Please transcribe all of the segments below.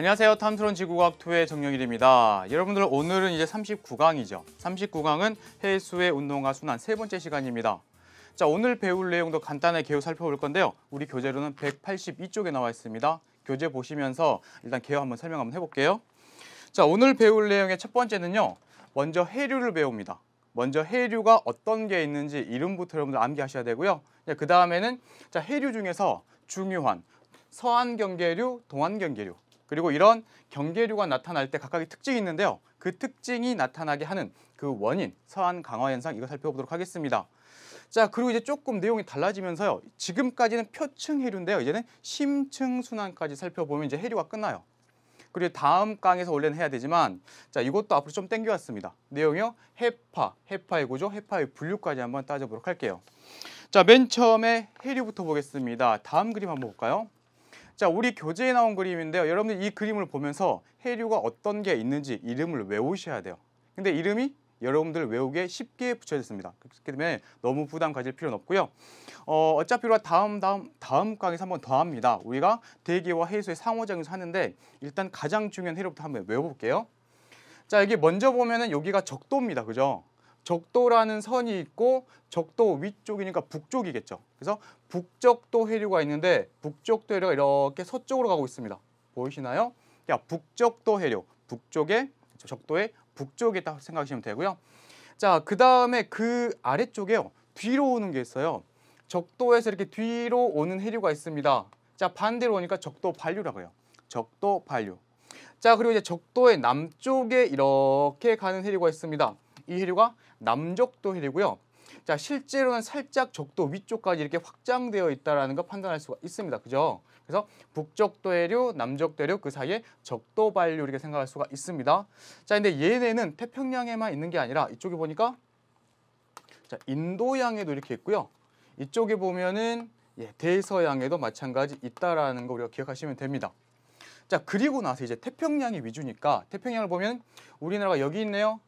안녕하세요. 탐스러운 지구과학 투의 정영일입니다. 여러분들 오늘은 이제 39강이죠. 39강은 해수의운동과 순환 세 번째 시간입니다. 자, 오늘 배울 내용도 간단하게 개요 살펴볼 건데요. 우리 교재로는 182쪽에 나와 있습니다. 교재 보시면서 일단 개요 한번 설명 한번 해볼게요. 자, 오늘 배울 내용의 첫 번째는요. 먼저 해류를 배웁니다. 먼저 해류가 어떤 게 있는지 이름부터 여러분들 암기하셔야 되고요. 네, 그 다음에는 자 해류 중에서 중요한 서안 경계류, 동안 경계류 그리고 이런 경계류가 나타날 때 각각의 특징이 있는데요. 그 특징이 나타나게 하는 그 원인, 서한 강화 현상 이거 살펴보도록 하겠습니다. 자, 그리고 이제 조금 내용이 달라지면서요. 지금까지는 표층 해류인데요. 이제는 심층 순환까지 살펴보면 이제 해류가 끝나요. 그리고 다음 강에서 원래는 해야 되지만 자 이것도 앞으로 좀 땡겨왔습니다. 내용이요. 해파, 해파의 구조, 해파의 분류까지 한번 따져보도록 할게요. 자, 맨 처음에 해류부터 보겠습니다. 다음 그림 한번 볼까요? 자, 우리 교재에 나온 그림인데요. 여러분들 이 그림을 보면서 해류가 어떤 게 있는지 이름을 외우셔야 돼요. 근데 이름이 여러분들 외우기에 쉽게 붙여졌습니다. 그렇기 때문에 너무 부담 가질 필요는 없고요. 어, 어차피 우리가 다음 다음 다음 강의에서 한번 더 합니다. 우리가 대기와 해수의 상호작용에서 하는데 일단 가장 중요한 해류부터 한번 외워볼게요. 자, 여기 먼저 보면은 여기가 적도입니다. 그죠? 적도라는 선이 있고 적도 위쪽이니까 북쪽이겠죠. 그래서 북적도 해류가 있는데 북적도 해류가 이렇게 서쪽으로 가고 있습니다. 보이시나요? 야, 북적도 해류, 북쪽에 적도의 북쪽에 딱 생각하시면 되고요. 자, 그 다음에 그 아래쪽에요. 뒤로 오는 게 있어요. 적도에서 이렇게 뒤로 오는 해류가 있습니다. 자, 반대로 오니까 적도 반류라고 해요. 적도 반류. 자, 그리고 이제 적도의 남쪽에 이렇게 가는 해류가 있습니다. 이 해류가 남적도 해류고요. 자, 실제로는 살짝 적도 위쪽까지 이렇게 확장되어 있다라는 걸 판단할 수가 있습니다. 그죠? 그래서 북적도 대륙, 남쪽 대륙 그 사이에 적도 발류 이렇게 생각할 수가 있습니다. 자, 근데 얘네는 태평양에만 있는 게 아니라 이쪽에 보니까 자, 인도양에도 이렇게 있고요. 이쪽에 보면은 예, 대서양에도 마찬가지 있다라는 거 우리가 기억하시면 됩니다. 자, 그리고 나서 이제 태평양이 위주니까 태평양을 보면 우리나라가 여기 있네요.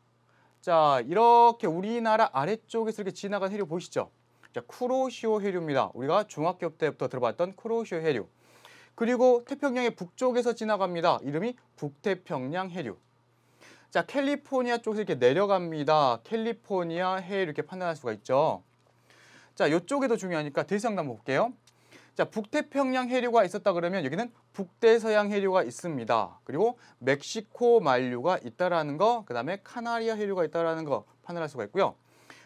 자, 이렇게 우리나라 아래쪽에서 이렇게 지나간 해류 보이시죠? 자, 쿠로시오 해류입니다. 우리가 중학교 때부터 들어봤던 쿠로시오 해류. 그리고 태평양의 북쪽에서 지나갑니다. 이름이 북태평양 해류. 자, 캘리포니아 쪽에서 이렇게 내려갑니다. 캘리포니아 해류 이렇게 판단할 수가 있죠. 자, 이쪽에도 중요하니까 대상양 한번 볼게요. 자, 북태평양 해류가 있었다 그러면 여기는 북대서양 해류가 있습니다. 그리고 멕시코 만류가 있다라는 거, 그다음에 카나리아 해류가 있다라는 거 판단할 수가 있고요.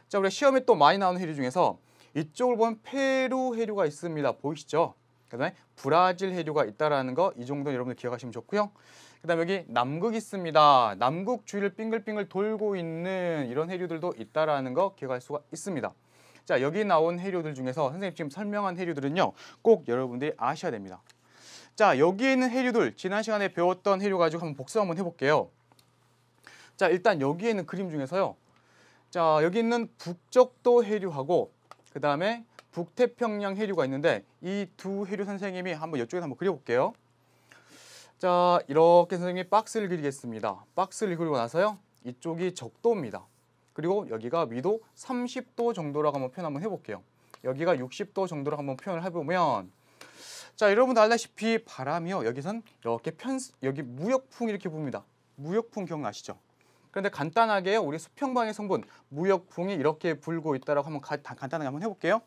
자, 우리 시험에 또 많이 나오는 해류 중에서 이쪽을 보면 페루 해류가 있습니다. 보이시죠? 그다음에 브라질 해류가 있다라는 거 이 정도 여러분들 기억하시면 좋고요. 그다음에 여기 남극 있습니다. 남극 주위를 빙글빙글 돌고 있는 이런 해류들도 있다라는 거 기억할 수가 있습니다. 자 여기 나온 해류들 중에서 선생님 지금 설명한 해류들은요 꼭 여러분들이 아셔야 됩니다. 자 여기에 있는 해류들 지난 시간에 배웠던 해류 가지고 한번 복습 한번 해볼게요. 자 일단 여기에 있는 그림 중에서요. 자 여기 있는 북적도 해류하고 그 다음에 북태평양 해류가 있는데 이 두 해류 선생님이 한번 이쪽에서 한번 그려볼게요. 자 이렇게 선생님이 박스를 그리겠습니다. 박스를 그리고 나서요. 이쪽이 적도입니다. 그리고 여기가 위도 30도 정도라고 한번 표현 한번 해볼게요. 여기가 60도 정도로 한번 표현을 해보면 자 여러분도 알다시피 바람이요. 여기선 이렇게 편 여기 무역풍 이렇게 봅니다. 무역풍 기억나시죠? 그런데 간단하게 우리 수평방의 성분 무역풍이 이렇게 불고 있다라고 한번 가, 간단하게 한번 해볼게요.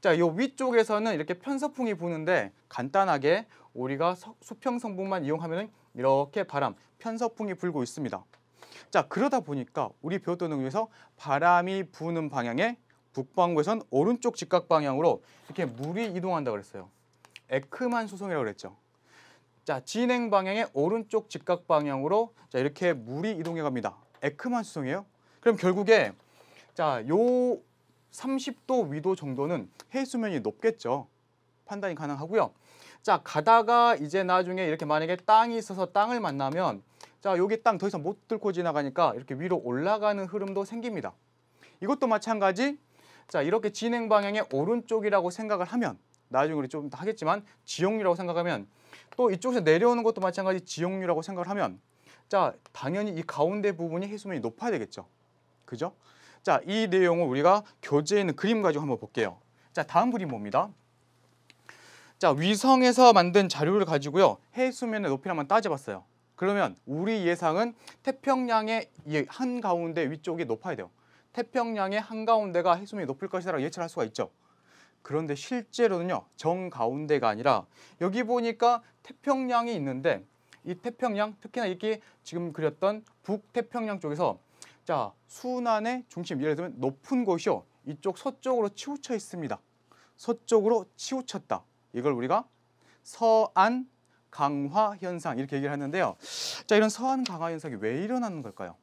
자, 이 위쪽에서는 이렇게 편서풍이 부는데 간단하게 우리가 서, 수평 성분만 이용하면 이렇게 바람, 편서풍이 불고 있습니다. 자 그러다 보니까 우리 배웠던 내용에서 바람이 부는 방향에 북방구에선 오른쪽 직각 방향으로 이렇게 물이 이동한다 그랬어요. 에크만 수송이라고 그랬죠. 자 진행 방향의 오른쪽 직각 방향으로 자 이렇게 물이 이동해 갑니다. 에크만 수송이에요. 그럼 결국에 자 요 30도 위도 정도는 해수면이 높겠죠. 판단이 가능하고요. 자 가다가 이제 나중에 이렇게 만약에 땅이 있어서 땅을 만나면 자 여기 땅 더 이상 못 뚫고 지나가니까 이렇게 위로 올라가는 흐름도 생깁니다. 이것도 마찬가지 자 이렇게 진행 방향의 오른쪽이라고 생각을 하면 나중에 우리 좀 하겠지만 지형류라고 생각하면 또 이쪽에서 내려오는 것도 마찬가지 지형류라고 생각을 하면 자 당연히 이 가운데 부분이 해수면이 높아야 되겠죠. 그죠? 자 이 내용을 우리가 교재에 있는 그림 가지고 한번 볼게요. 자 다음 그림 봅니다. 자 위성에서 만든 자료를 가지고요 해수면의 높이를 한번 따져봤어요. 그러면 우리 예상은 태평양의 한가운데 위쪽이 높아야 돼요. 태평양의 한가운데가 해수면이 높을 것이라고 예측할 수가 있죠. 그런데 실제로는요. 정가운데가 아니라 여기 보니까 태평양이 있는데 이 태평양 특히나 이렇게 지금 그렸던 북태평양 쪽에서 자 순환의 중심 예를 들면 높은 곳이요. 이쪽 서쪽으로 치우쳐 있습니다. 서쪽으로 치우쳤다. 이걸 우리가 서안 강화 현상 이렇게 얘기를 하는데요. 자, 이런 서한 강화 현상이 왜 일어나는 걸까요?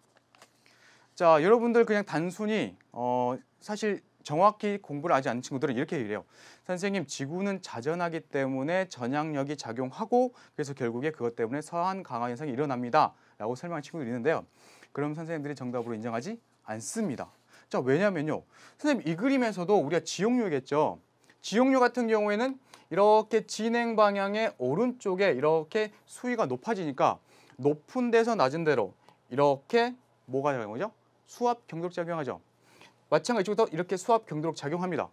자, 여러분들 그냥 단순히 어, 사실 정확히 공부를 하지 않은 친구들은 이렇게 얘기해요. 선생님, 지구는 자전하기 때문에 전향력이 작용하고 그래서 결국에 그것 때문에 서한 강화 현상이 일어납니다. 라고 설명하 친구들이 있는데요. 그럼 선생님들이 정답으로 인정하지 않습니다. 자, 왜냐면요. 선생님, 이 그림에서도 우리가 지용류겠죠지용류 같은 경우에는 이렇게 진행 방향의 오른쪽에 이렇게 수위가 높아지니까 높은 데서 낮은 데로 이렇게 뭐가 되는 거죠? 수압 경도력 작용하죠. 마찬가지로 이렇게 수압 경도력 작용합니다.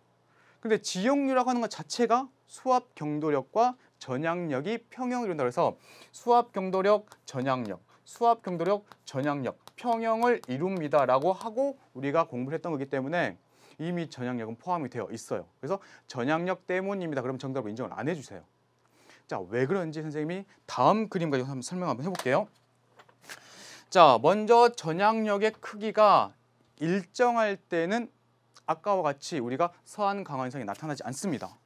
근데 지역류라고 하는 것 자체가 수압 경도력과 전향력이 평형을 이룬다 그래서 수압 경도력, 전향력, 수압 경도력, 전향력, 평형을 이룹니다라고 하고 우리가 공부를 했던 거기 때문에 이미 전향력은 포함이 되어 있어요. 그래서 전향력 때문입니다. 그럼 정답을 인정을 안 해주세요. 자, 왜 그런지 선생님이 다음 그림 가지고 한번 설명 한번 해볼게요. 자, 먼저 전향력의 크기가 일정할 때는 아까와 같이 우리가 서한 강화현상이 나타나지 않습니다.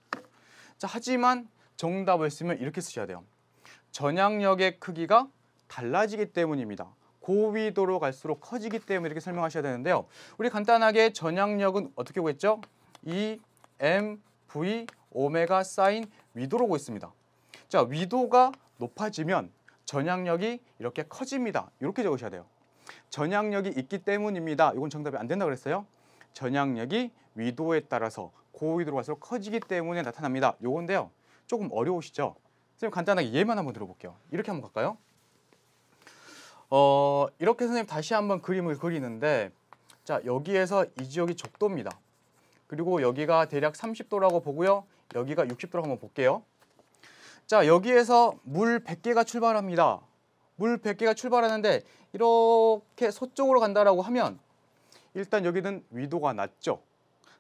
자, 하지만 정답을 쓰면 이렇게 쓰셔야 돼요. 전향력의 크기가 달라지기 때문입니다. 고위도로 갈수록 커지기 때문에 이렇게 설명하셔야 되는데요. 우리 간단하게 전향력은 어떻게 보겠죠 E, M, V, 오메가 사인 위도로 고있습니다 자, 위도가 높아지면 전향력이 이렇게 커집니다. 이렇게 적으셔야 돼요. 전향력이 있기 때문입니다. 이건 정답이 안 된다 그랬어요. 전향력이 위도에 따라서 고위도로 갈수록 커지기 때문에 나타납니다. 요건데요. 조금 어려우시죠? 선생님 간단하게 예만 한번 들어볼게요. 이렇게 한번 갈까요? 어, 이렇게 선생님 다시 한번 그림을 그리는데 자 여기에서 이 지역이 적도입니다. 그리고 여기가 대략 30도라고 보고요. 여기가 6 0도로 한번 볼게요. 자 여기에서 물 100개가 출발합니다. 물 100개가 출발하는데 이렇게 서쪽으로 간다라고 하면 일단 여기는 위도가 낮죠.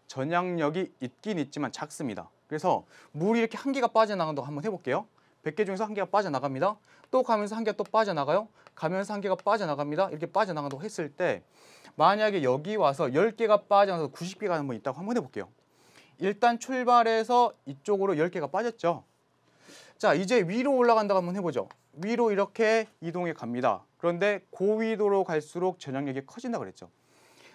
전향력이 있긴 있지만 작습니다. 그래서 물이 이렇게 한 개가 빠져나간다고 한번 해볼게요. 100개 중에서 한 개가 빠져나갑니다. 또 가면서 한 개가 또 빠져나가요. 감염서한 개가 빠져나갑니다. 이렇게 빠져나간다고 했을 때 만약에 여기 와서 1 0개가 빠져나서 9 0 개가 한번 있다고 한번 해볼게요. 일단 출발해서 이쪽으로 1 0개가 빠졌죠. 자, 이제 위로 올라간다고 한번 해보죠. 위로 이렇게 이동해 갑니다. 그런데 고위도로 갈수록 전향력이 커진다 고 그랬죠.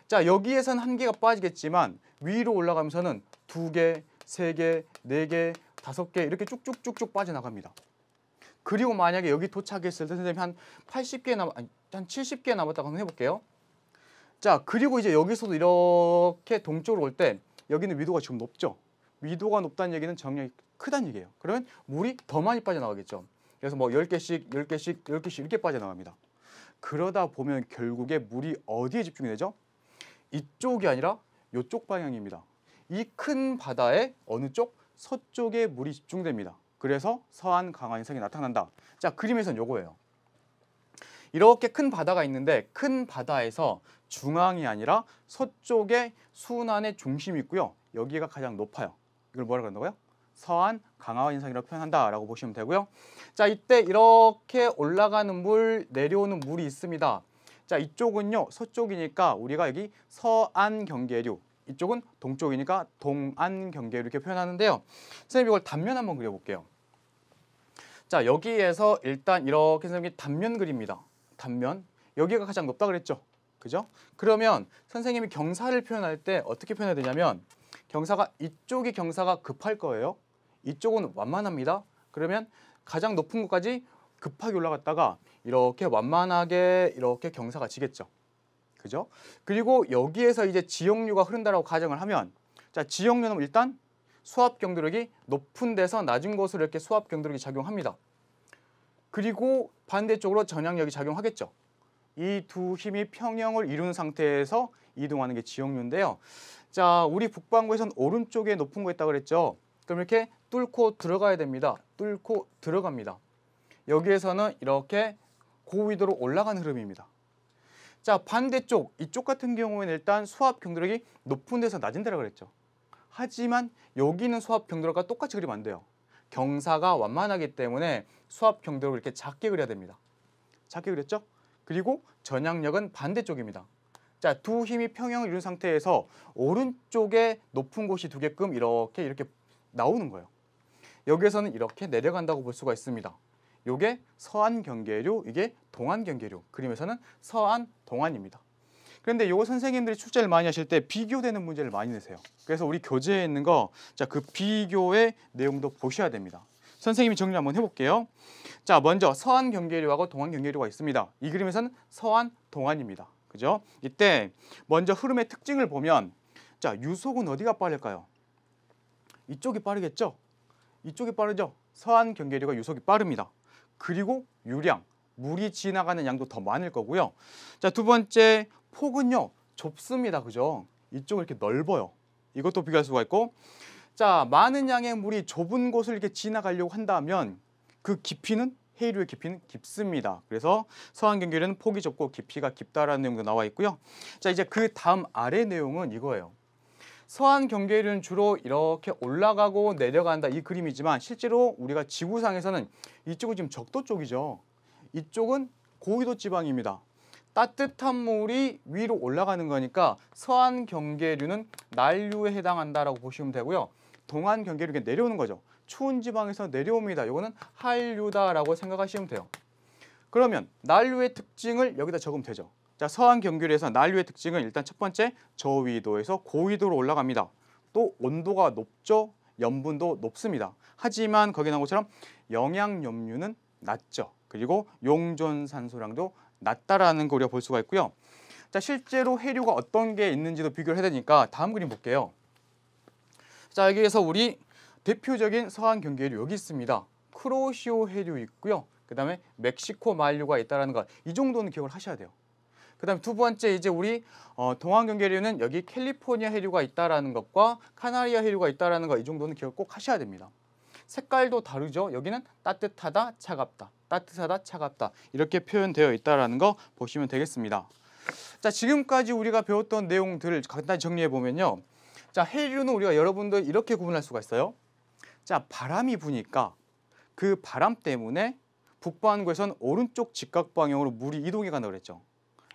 자, 여기에선 한 개가 빠지겠지만 위로 올라가면서는 두 개, 세 개, 네 개, 다섯 개 이렇게 쭉쭉쭉쭉 빠져나갑니다. 그리고 만약에 여기 도착했을 때 선생님이 한 80개 남, 아한 70개 남았다고 한번 해볼게요. 자, 그리고 이제 여기서도 이렇게 동쪽으로 올 때 여기는 위도가 지금 높죠? 위도가 높다는 얘기는 정력이 크다는 얘기예요. 그러면 물이 더 많이 빠져나가겠죠. 그래서 뭐 10개씩, 10개씩, 10개씩 이렇게 빠져나갑니다. 그러다 보면 결국에 물이 어디에 집중이 되죠? 이쪽이 아니라 이쪽 방향입니다. 이 큰 바다의 어느 쪽? 서쪽에 물이 집중됩니다. 그래서 서안 강화현상이 나타난다. 자, 그림에선 요거예요. 이렇게 큰 바다가 있는데 큰 바다에서 중앙이 아니라 서쪽에 순환의 중심이 있고요. 여기가 가장 높아요. 이걸 뭐라고 한다고요? 서안 강화 현상이라고 표현한다라고 보시면 되고요. 자, 이때 이렇게 올라가는 물, 내려오는 물이 있습니다. 자, 이쪽은요. 서쪽이니까 우리가 여기 서안 경계류. 이쪽은 동쪽이니까 동안 경계 이렇게 표현하는데요. 선생님 이걸 단면 한번 그려 볼게요. 자 여기에서 일단 이렇게 선생님 단면 그립니다. 단면 여기가 가장 높다 그랬죠. 그죠? 그러면 선생님이 경사를 표현할 때 어떻게 표현해야 되냐면 경사가 이쪽이 경사가 급할 거예요. 이쪽은 완만합니다. 그러면 가장 높은 곳까지 급하게 올라갔다가 이렇게 완만하게 이렇게 경사가 지겠죠. 그죠? 그리고 여기에서 이제 지역류가 흐른다라고 가정을 하면 자 지역류는 일단 수압 경도력이 높은 데서 낮은 곳으로 이렇게 수압 경도력이 작용합니다. 그리고 반대쪽으로 전향력이 작용하겠죠. 이 두 힘이 평형을 이루는 상태에서 이동하는 게지형류인데요 자, 우리 북반구에선 오른쪽에 높은 거 있다고 그랬죠. 그럼 이렇게 뚫고 들어가야 됩니다. 뚫고 들어갑니다. 여기에서는 이렇게 고위도로 올라간 흐름입니다. 자, 반대쪽, 이쪽 같은 경우에는 일단 수압 경도력이 높은 데서 낮은 데라고 그랬죠. 하지만 여기는 수압 경도로가 똑같이 그리면 안 돼요. 경사가 완만하기 때문에 수압 경도로 이렇게 작게 그려야 됩니다. 작게 그렸죠? 그리고 전향력은 반대쪽입니다. 자, 두 힘이 평형을 이룬 상태에서 오른쪽에 높은 곳이 두 개끔 이렇게 이렇게 나오는 거예요. 여기에서는 이렇게 내려간다고 볼 수가 있습니다. 요게 서안 경계류, 이게 동안 경계류. 그림에서는 서안 동안입니다. 그런데 요거 선생님들이 출제를 많이 하실 때 비교되는 문제를 많이 내세요. 그래서 우리 교재에 있는 거, 자, 그 비교의 내용도 보셔야 됩니다. 선생님이 정리 한번 해볼게요. 자, 먼저 서한 경계류하고 동한 경계류가 있습니다. 이 그림에서는 서한, 동한입니다. 그죠? 이때 먼저 흐름의 특징을 보면 자, 유속은 어디가 빠를까요? 이쪽이 빠르겠죠? 이쪽이 빠르죠? 서한 경계류가 유속이 빠릅니다. 그리고 유량, 물이 지나가는 양도 더 많을 거고요. 자, 두 번째 폭은요 좁습니다 그죠 이쪽 이렇게 넓어요 이것도 비교할 수가 있고 자 많은 양의 물이 좁은 곳을 이렇게 지나가려고 한다면 그 깊이는 해류의 깊이는 깊습니다. 그래서 서안경계는 폭이 좁고 깊이가 깊다라는 내용도 나와 있고요. 자 이제 그 다음 아래 내용은 이거예요. 서안 경계는 주로 이렇게 올라가고 내려간다 이 그림이지만 실제로 우리가 지구상에서는 이쪽은 지금 적도 쪽이죠. 이쪽은 고위도 지방입니다. 따뜻한 물이 위로 올라가는 거니까 서안 경계류는 난류에 해당한다라고 보시면 되고요. 동안 경계류가 내려오는 거죠. 추운 지방에서 내려옵니다. 이거는 한류다라고 생각하시면 돼요. 그러면 난류의 특징을 여기다 적으면 되죠. 자, 서안 경계류에서 난류의 특징은 일단 첫 번째 저위도에서 고위도로 올라갑니다. 또 온도가 높죠. 염분도 높습니다. 하지만 거기 나온 것처럼 영양염류는 낮죠. 그리고 용존산소량도 낮다라는 거 우리가 볼 수가 있고요. 자, 실제로 해류가 어떤 게 있는지도 비교를 해야 되니까 다음 그림 볼게요. 자, 여기에서 우리 대표적인 서한 경계 해류 여기 있습니다. 크로시오 해류 있고요. 그다음에 멕시코 만류가 있다는 것. 이 정도는 기억을 하셔야 돼요. 그다음 에두 번째 이제 우리 어, 동안 경계류는 여기 캘리포니아 해류가 있다는 것과 카나리아 해류가 있다는것이 정도는 기억 을꼭 하셔야 됩니다. 색깔도 다르죠. 여기는 따뜻하다, 차갑다. 따뜻하다, 차갑다 이렇게 표현되어 있다는 거 보시면 되겠습니다. 자 지금까지 우리가 배웠던 내용들을 간단히 정리해보면요. 자해류는 우리가 여러분들 이렇게 구분할 수가 있어요. 자 바람이 부니까 그 바람 때문에 북반구에선 오른쪽 직각 방향으로 물이 이동해 간다고 그랬죠.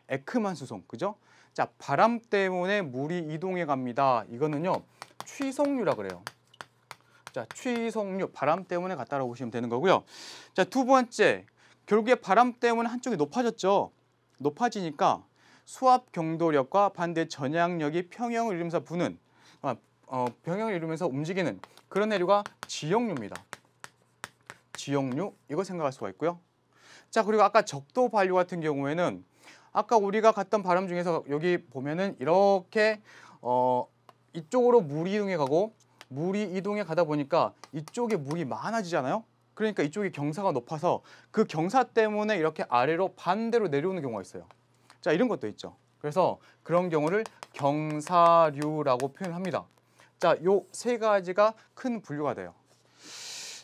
에크만 수송, 그죠? 자 바람 때문에 물이 이동해 갑니다. 이거는요. 취송류라 그래요. 자, 취성류 바람 때문에 갔다라고 보시면 되는 거고요. 자, 두 번째. 결국에 바람 때문에 한쪽이 높아졌죠. 높아지니까 수압 경도력과 반대 전향력이 평형을 이루면서 부는 아, 어, 평형을 이루면서 움직이는 그런 해류가 지역류입니다. 지역류 이거 생각할 수가 있고요. 자 그리고 아까 적도 반류 같은 경우에는 아까 우리가 갔던 바람 중에서 여기 보면은 이렇게 어, 이쪽으로 물이 이동해 가고 물이 이동해 가다 보니까 이쪽에 물이 많아지잖아요. 그러니까 이쪽이 경사가 높아서 그 경사 때문에 이렇게 아래로 반대로 내려오는 경우가 있어요. 자, 이런 것도 있죠. 그래서 그런 경우를 경사류라고 표현합니다. 자, 요 세 가지가 큰 분류가 돼요.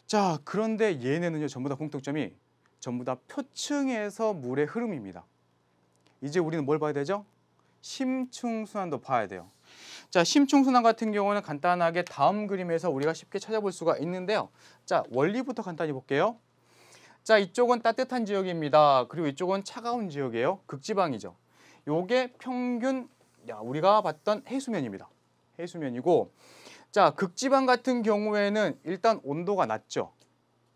자, 그런데 얘네는요, 전부 다 공통점이 전부 다 표층에서 물의 흐름입니다. 이제 우리는 뭘 봐야 되죠? 심층순환도 봐야 돼요. 자, 심층순환 같은 경우는 간단하게 다음 그림에서 우리가 쉽게 찾아볼 수가 있는데요. 자, 원리부터 간단히 볼게요. 자, 이쪽은 따뜻한 지역입니다. 그리고 이쪽은 차가운 지역이에요. 극지방이죠. 요게 평균 야, 우리가 봤던 해수면입니다. 해수면이고 자, 극지방 같은 경우에는 일단 온도가 낮죠.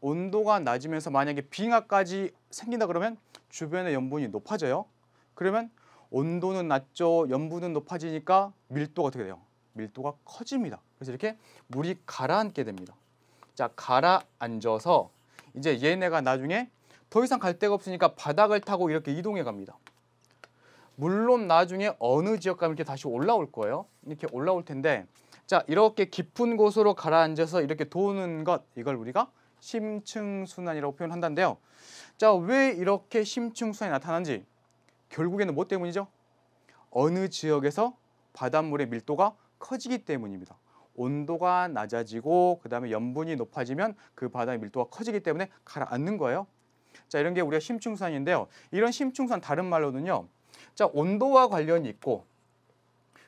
온도가 낮으면서 만약에 빙하까지 생긴다 그러면 주변의 염분이 높아져요. 그러면 온도는 낮죠. 염분은 높아지니까 밀도가 어떻게 돼요? 밀도가 커집니다. 그래서 이렇게 물이 가라앉게 됩니다. 자, 가라앉아서 이제 얘네가 나중에 더 이상 갈 데가 없으니까 바닥을 타고 이렇게 이동해 갑니다. 물론 나중에 어느 지역 가면 이렇게 다시 올라올 거예요. 이렇게 올라올 텐데 자, 이렇게 깊은 곳으로 가라앉아서 이렇게 도는 것 이걸 우리가 심층순환이라고 표현한다는데요. 자, 왜 이렇게 심층순환이 나타난지 결국에는 뭐 때문이죠? 어느 지역에서 바닷물의 밀도가 커지기 때문입니다. 온도가 낮아지고 그 다음에 염분이 높아지면 그 바다의 밀도가 커지기 때문에 가라앉는 거예요. 자 이런 게 우리가 심충산인데요. 이런 심충산 다른 말로는요. 자 온도와 관련이 있고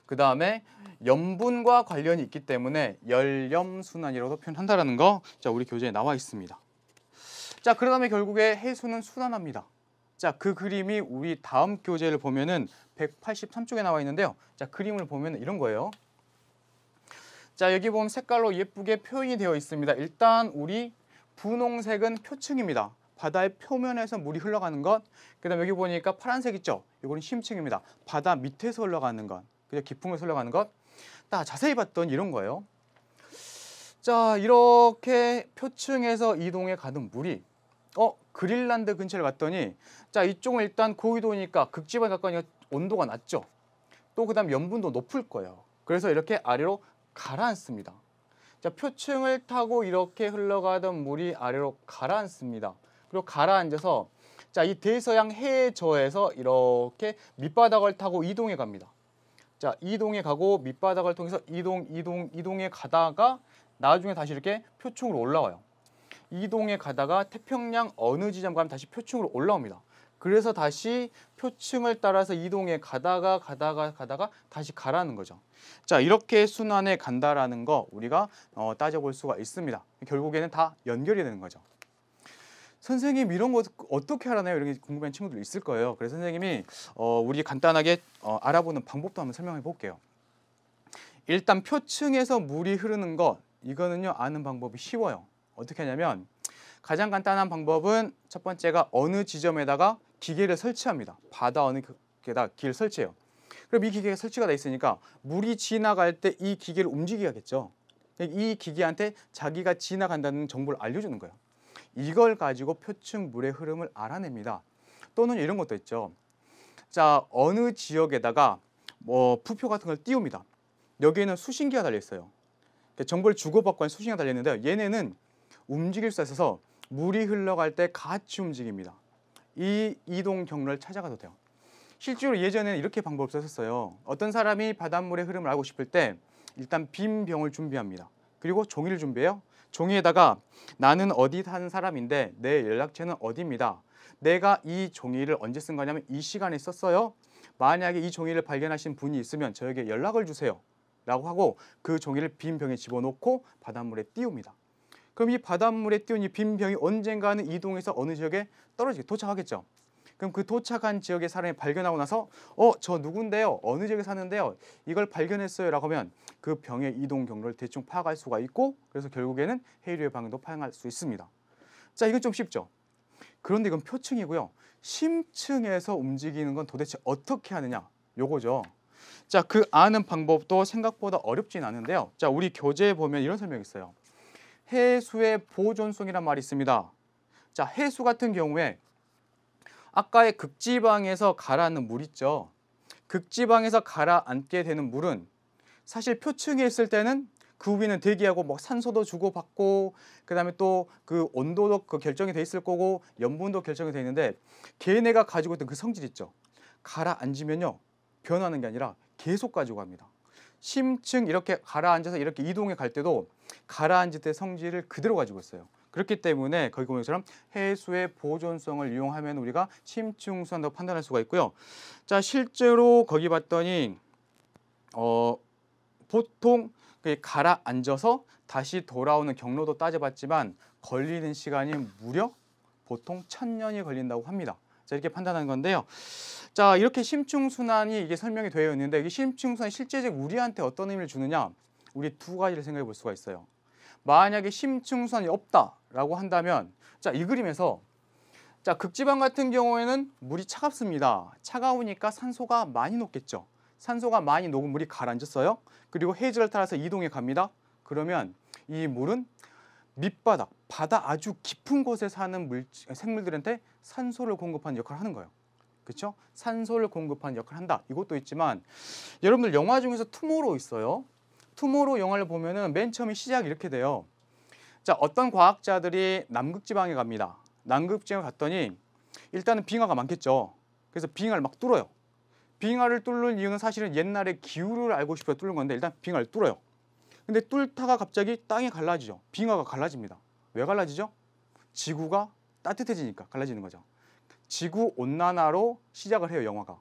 그 다음에 염분과 관련이 있기 때문에 열염순환이라고 표현한다는 라 거. 자 우리 교재에 나와 있습니다. 자 그러다 음에 결국에 해수는 순환합니다. 자, 그 그림이 우리 다음 교재를 보면은 183쪽에 나와 있는데요. 자, 그림을 보면 이런 거예요. 자, 여기 보면 색깔로 예쁘게 표현이 되어 있습니다. 일단 우리 분홍색은 표층입니다. 바다의 표면에서 물이 흘러가는 것. 그다음 여기 보니까 파란색 있죠? 이거는 심층입니다. 바다 밑에서 흘러가는 것. 그죠? 기풍에서 흘러가는 것. 딱 자세히 봤던 이런 거예요. 자, 이렇게 표층에서 이동해 가는 물이 어 그린란드 근처를 갔더니 자 이쪽은 일단 고위도니까 극지방에 가까우니까 온도가 낮죠. 또 그다음 염분도 높을 거예요. 그래서 이렇게 아래로 가라앉습니다. 자 표층을 타고 이렇게 흘러가던 물이 아래로 가라앉습니다. 그리고 가라앉아서 자 이 대서양 해저에서 이렇게 밑바닥을 타고 이동해 갑니다. 자 이동해 가고 밑바닥을 통해서 이동 이동 이동해 가다가 나중에 다시 이렇게 표층으로 올라와요. 이동해 가다가 태평양 어느 지점 가면 다시 표층으로 올라옵니다. 그래서 다시 표층을 따라서 이동해 가다가 가다가 가다가 다시 가라는 거죠. 자 이렇게 순환해 간다라는 거 우리가 어, 따져볼 수가 있습니다. 결국에는 다 연결이 되는 거죠. 선생님 이런 거 어떻게 알아내요? 이런 게 궁금한 친구들 있을 거예요. 그래서 선생님이 어, 우리 간단하게 어, 알아보는 방법도 한번 설명해 볼게요. 일단 표층에서 물이 흐르는 것 이거는요 아는 방법이 쉬워요. 어떻게 하냐면 가장 간단한 방법은 첫 번째가 어느 지점에다가 기계를 설치합니다. 바다 어느 게다 길계 설치해요. 그럼 이 기계가 설치가 돼 있으니까 물이 지나갈 때 이 기계를 움직여야겠죠. 그러니까 이 기계한테 자기가 지나간다는 정보를 알려주는 거예요. 이걸 가지고 표층 물의 흐름을 알아냅니다. 또는 이런 것도 있죠. 자, 어느 지역에다가 뭐 부표 같은 걸 띄웁니다. 여기에는 수신기가 달려 있어요. 그러니까 정보를 주고받고 한 수신기가 달려 있는데 얘네는 움직일 수 있어서 물이 흘러갈 때 같이 움직입니다. 이 이동 경로를 찾아가도 돼요. 실제로 예전에는 이렇게 방법을 썼었어요. 어떤 사람이 바닷물의 흐름을 알고 싶을 때 일단 빈 병을 준비합니다. 그리고 종이를 준비해요. 종이에다가 나는 어디 사는 사람인데 내 연락처는 어디입니다. 내가 이 종이를 언제 쓴 거냐면 이 시간에 썼어요. 만약에 이 종이를 발견하신 분이 있으면 저에게 연락을 주세요. 라고 하고 그 종이를 빈 병에 집어넣고 바닷물에 띄웁니다. 그럼 이 바닷물에 띄운 이 빈 병이 언젠가는 이동해서 어느 지역에 떨어지게 도착하겠죠. 그럼 그 도착한 지역의 사람이 발견하고 나서 어 저 누군데요 어느 지역에 사는데요 이걸 발견했어요라고 하면 그 병의 이동 경로를 대충 파악할 수가 있고 그래서 결국에는 해류 의방향도 파행할 수 있습니다. 자 이건 좀 쉽죠. 그런데 이건 표층이고요. 심층에서 움직이는 건 도대체 어떻게 하느냐 요거죠. 자 그 아는 방법도 생각보다 어렵진 않은데요. 자 우리 교재에 보면 이런 설명이 있어요. 해수의 보존성이란 말이 있습니다. 자, 해수 같은 경우에 아까의 극지방에서 가라앉는 물 있죠. 극지방에서 가라앉게 되는 물은 사실 표층에 있을 때는 그 위는 대기하고 뭐 산소도 주고 받고 그다음에 또 그 온도도 그 결정이 돼 있을 거고 염분도 결정이 돼 있는데 걔네가 가지고 있던 그 성질 있죠. 가라앉으면요. 변하는 게 아니라 계속 가지고 갑니다. 심층 이렇게 가라앉아서 이렇게 이동해 갈 때도 가라앉을 때 성질을 그대로 가지고 있어요. 그렇기 때문에 거기 보면 처럼 해수의 보존성을 이용하면 우리가 심층수한다고 판단할 수가 있고요. 자 실제로 거기 봤더니 어 보통 그 가라앉아서 다시 돌아오는 경로도 따져봤지만 걸리는 시간이 무려 보통 천년이 걸린다고 합니다. 자 이렇게 판단한 건데요. 자 이렇게 심층순환이 이게 설명이 되어 있는데 이게 심층순환이 실제적 우리한테 어떤 의미를 주느냐 우리 두 가지를 생각해 볼 수가 있어요. 만약에 심층선이 없다라고 한다면 자 이 그림에서 자 극지방 같은 경우에는 물이 차갑습니다. 차가우니까 산소가 많이 녹겠죠. 산소가 많이 녹은 물이 가라앉았어요. 그리고 해질를 따라서 이동해 갑니다. 그러면 이 물은 밑바닥, 바다 아주 깊은 곳에 사는 물, 생물들한테 산소를 공급하는 역할을 하는 거예요. 그렇죠? 산소를 공급하는 역할을 한다. 이것도 있지만 여러분들 영화 중에서 투모로우 있어요. 투모로우 영화를 보면은 맨 처음에 시작 이렇게 돼요. 자, 어떤 과학자들이 남극 지방에 갑니다. 남극 지방에 갔더니 일단은 빙하가 많겠죠. 그래서 빙하를 막 뚫어요. 빙하를 뚫는 이유는 사실은 옛날에 기후를 알고 싶어 뚫는 건데 일단 빙하를 뚫어요. 근데 뚫다가 갑자기 땅이 갈라지죠. 빙하가 갈라집니다. 왜 갈라지죠? 지구가 따뜻해지니까 갈라지는 거죠. 지구 온난화로 시작을 해요 영화가.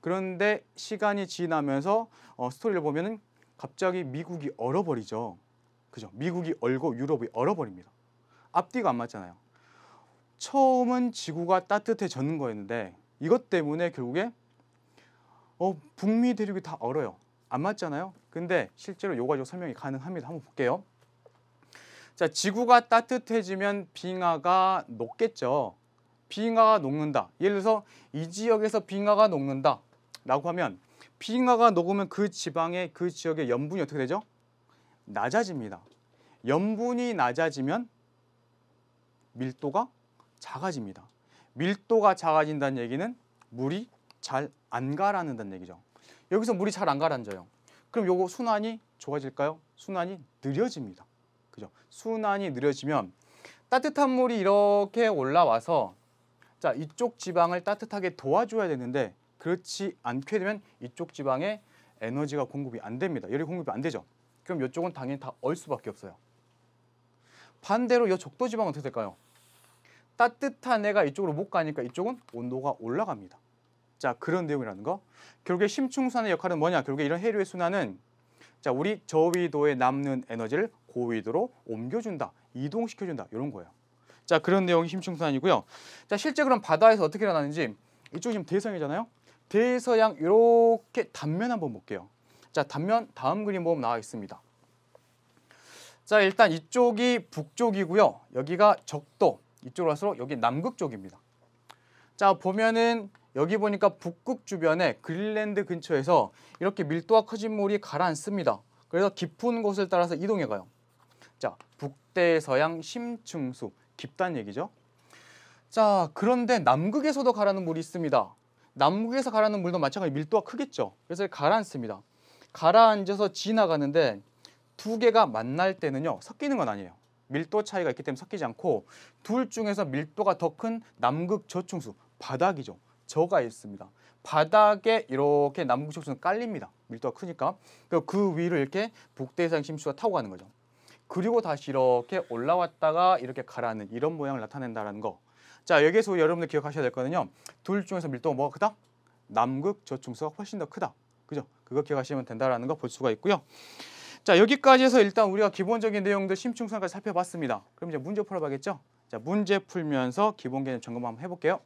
그런데 시간이 지나면서 어, 스토리를 보면은 갑자기 미국이 얼어버리죠. 그죠? 미국이 얼고 유럽이 얼어버립니다. 앞뒤가 안 맞잖아요. 처음은 지구가 따뜻해졌는 거였는데 이것 때문에 결국에 어, 북미 대륙이 다 얼어요. 안 맞잖아요. 근데 실제로 요가적 설명이 가능합니다. 한번 볼게요. 자, 지구가 따뜻해지면 빙하가 녹겠죠. 빙하가 녹는다. 예를 들어서 이 지역에서 빙하가 녹는다. 라고 하면 빙하가 녹으면 그 지방의 그 지역의 염분이 어떻게 되죠? 낮아집니다. 염분이 낮아지면 밀도가 작아집니다. 밀도가 작아진다는 얘기는 물이 잘 안 가라앉는다는 얘기죠. 여기서 물이 잘 안 가라앉아요. 그럼 요거 순환이 좋아질까요? 순환이 느려집니다. 그죠? 순환이 느려지면 따뜻한 물이 이렇게 올라와서 자 이쪽 지방을 따뜻하게 도와줘야 되는데 그렇지 않게 되면 이쪽 지방에 에너지가 공급이 안 됩니다. 열이 공급이 안 되죠. 그럼 이쪽은 당연히 다 얼 수밖에 없어요. 반대로 이 적도 지방은 어떻게 될까요? 따뜻한 애가 이쪽으로 못 가니까 이쪽은 온도가 올라갑니다. 자 그런 내용이라는 거. 결국에 심층수환의 역할은 뭐냐? 결국에 이런 해류의 순환은 자 우리 저위도에 남는 에너지를 고위도로 옮겨준다, 이동시켜준다 이런 거예요. 자 그런 내용이 심층수환이고요자 실제 그럼 바다에서 어떻게 일어나는지 이쪽이 지금 대성이잖아요. 대서양 이렇게 단면 한번 볼게요. 자, 단면 다음 그림 보면 나와 있습니다. 자, 일단 이쪽이 북쪽이고요. 여기가 적도, 이쪽으로 갈수록 여기 남극 쪽입니다. 자, 보면은 여기 보니까 북극 주변에 그린랜드 근처에서 이렇게 밀도가 커진 물이 가라앉습니다. 그래서 깊은 곳을 따라서 이동해 가요. 자, 북대서양 심층수, 깊단 얘기죠. 자, 그런데 남극에서도 가라는 물이 있습니다. 남극에서 가라앉는 물도 마찬가지 밀도가 크겠죠. 그래서 가라앉습니다. 가라앉아서 지나가는데 두 개가 만날 때는요 섞이는 건 아니에요. 밀도 차이가 있기 때문에 섞이지 않고 둘 중에서 밀도가 더 큰 남극 저층수 바닥이죠. 저가 있습니다. 바닥에 이렇게 남극 저층수는 깔립니다. 밀도가 크니까 그 위를 이렇게 북대해상 심수가 타고 가는 거죠. 그리고 다시 이렇게 올라왔다가 이렇게 가라앉는 이런 모양을 나타낸다는 거 자, 여기에서 여러분들 기억하셔야 될 거는요. 둘 중에서 밀도가 뭐가 크다? 남극 저층수가 훨씬 더 크다. 그죠? 그거 기억하시면 된다라는 거 볼 수가 있고요. 자, 여기까지 해서 일단 우리가 기본적인 내용들 심층수까지 살펴봤습니다. 그럼 이제 문제 풀어봐야겠죠? 자, 문제 풀면서 기본 개념 점검 한번 해볼게요.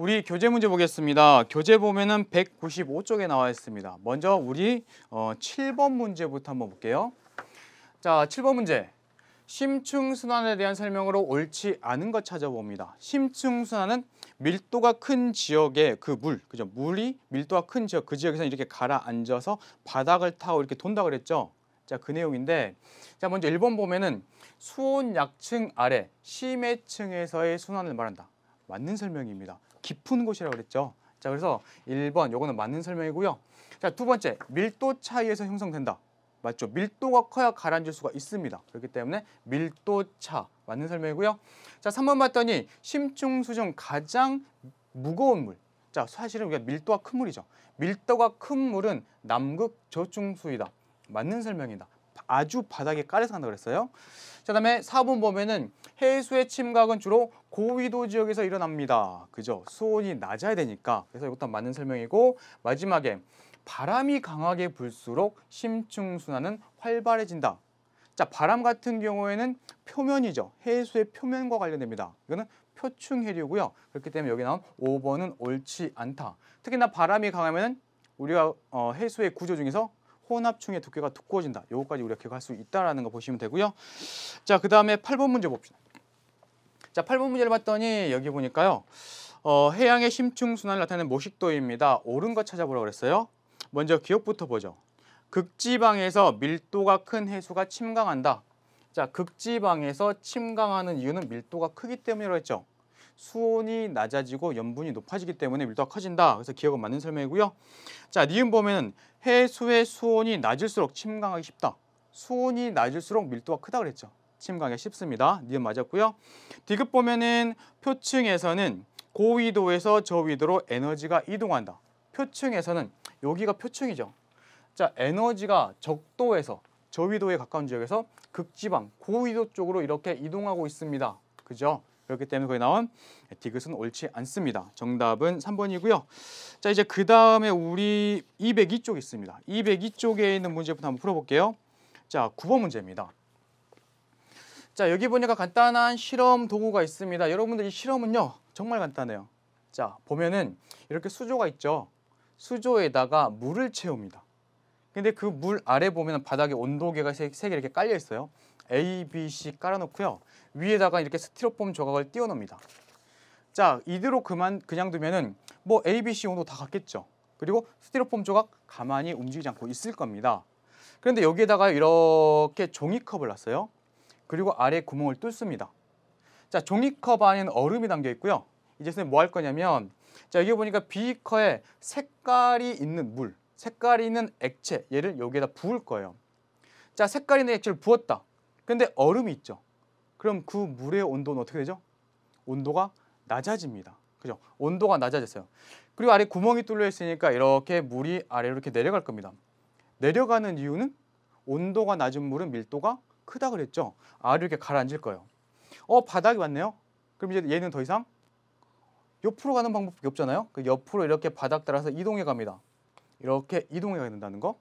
우리 교재 문제 보겠습니다. 교재 보면은 195쪽에 나와 있습니다. 먼저 우리 어, 7번 문제부터 한번 볼게요. 자, 7번 문제. 심층순환에 대한 설명으로 옳지 않은 것 찾아봅니다. 심층순환은 밀도가 큰 지역에 그 물, 그죠? 물이 밀도가 큰 지역, 그 지역에서 이렇게 가라앉아서 바닥을 타고 이렇게 돈다 그랬죠? 자, 그 내용인데 자, 먼저 1번 보면은 수온 약층 아래 심해층에서의 순환을 말한다. 맞는 설명입니다. 깊은 곳이라고 그랬죠. 자, 그래서 1번 요거는 맞는 설명이고요. 자, 두 번째. 밀도 차이에서 형성된다. 맞죠? 밀도가 커야 가라앉을 수가 있습니다. 그렇기 때문에 밀도 차 맞는 설명이고요. 자, 3번 봤더니 심층수중 가장 무거운 물. 자, 사실은 우리가 밀도가 큰 물이죠. 밀도가 큰 물은 남극 저층수이다 맞는 설명이다. 아주 바닥에 깔려서 간다 그랬어요. 자, 그다음에 4번 보면은 해수의 침각은 주로 고위도 지역에서 일어납니다. 그죠? 수온이 낮아야 되니까. 그래서 이것도 맞는 설명이고 마지막에 바람이 강하게 불수록 심층순환은 활발해진다. 자, 바람 같은 경우에는 표면이죠. 해수의 표면과 관련됩니다. 이거는 표충해류고요 그렇기 때문에 여기 나온 5번은 옳지 않다. 특히나 바람이 강하면 우리가 어, 해수의 구조 중에서 혼합충의 두께가 두꺼워진다. 요거까지 우리가 기억할 수 있다라는 거 보시면 되고요. 자, 그다음에 8번 문제 봅시다. 자, 8번 문제를 봤더니 여기 보니까요. 어, 해양의 심층순환을 나타내는 모식도입니다. 옳은 거 찾아보라고 그랬어요. 먼저 기억부터 보죠. 극지방에서 밀도가 큰 해수가 침강한다. 자, 극지방에서 침강하는 이유는 밀도가 크기 때문이라고 했죠. 수온이 낮아지고 염분이 높아지기 때문에 밀도가 커진다. 그래서 기억은 맞는 설명이고요. 자, 니은 보면 해수의 수온이 낮을수록 침강하기 쉽다. 수온이 낮을수록 밀도가 크다 그랬죠. 침강에 쉽습니다. 니은 맞았고요. 디귿 보면은 표층에서는 고위도에서 저위도로 에너지가 이동한다. 표층에서는 여기가 표층이죠. 자, 에너지가 적도에서 저위도에 가까운 지역에서 극지방, 고위도 쪽으로 이렇게 이동하고 있습니다. 그죠? 그렇기 때문에 거기 나온 디귿은 옳지 않습니다. 정답은 3번이고요. 자, 이제 그 다음에 우리 202쪽 있습니다. 202쪽에 있는 문제부터 한번 풀어볼게요. 자, 9번 문제입니다. 자 여기 보니까 간단한 실험 도구가 있습니다 여러분들 이 실험은요 정말 간단해요 자 보면은 이렇게 수조가 있죠 수조에다가 물을 채웁니다 근데 그 물 아래 보면 바닥에 온도계가 세 개 이렇게 깔려 있어요 A, B, C 깔아놓고요 위에다가 이렇게 스티로폼 조각을 띄워놓습니다 자 이대로 그만 그냥 두면은 뭐 A, B, C 온도 다 같겠죠 그리고 스티로폼 조각 가만히 움직이지 않고 있을 겁니다 그런데 여기에다가 이렇게 종이컵을 놨어요 그리고 아래 구멍을 뚫습니다. 자, 종이컵 안에는 얼음이 담겨 있고요. 이제 선생님 뭐할 거냐면 자, 여기 보니까 비커에 색깔이 있는 물, 색깔이 있는 액체 얘를 여기에다 부을 거예요. 자, 색깔 있는 액체를 부었다. 근데 얼음이 있죠. 그럼 그 물의 온도는 어떻게 되죠? 온도가 낮아집니다. 그죠? 온도가 낮아졌어요. 그리고 아래 구멍이 뚫려 있으니까 이렇게 물이 아래로 이렇게 내려갈 겁니다. 내려가는 이유는 온도가 낮은 물은 밀도가 크다 그랬죠. R이 이렇게 가라앉을 거예요. 어 바닥이 왔네요. 그럼 이제 얘는 더 이상 옆으로 가는 방법밖에 없잖아요. 그 옆으로 이렇게 바닥 따라서 이동해 갑니다. 이렇게 이동해 가야 된다는 거.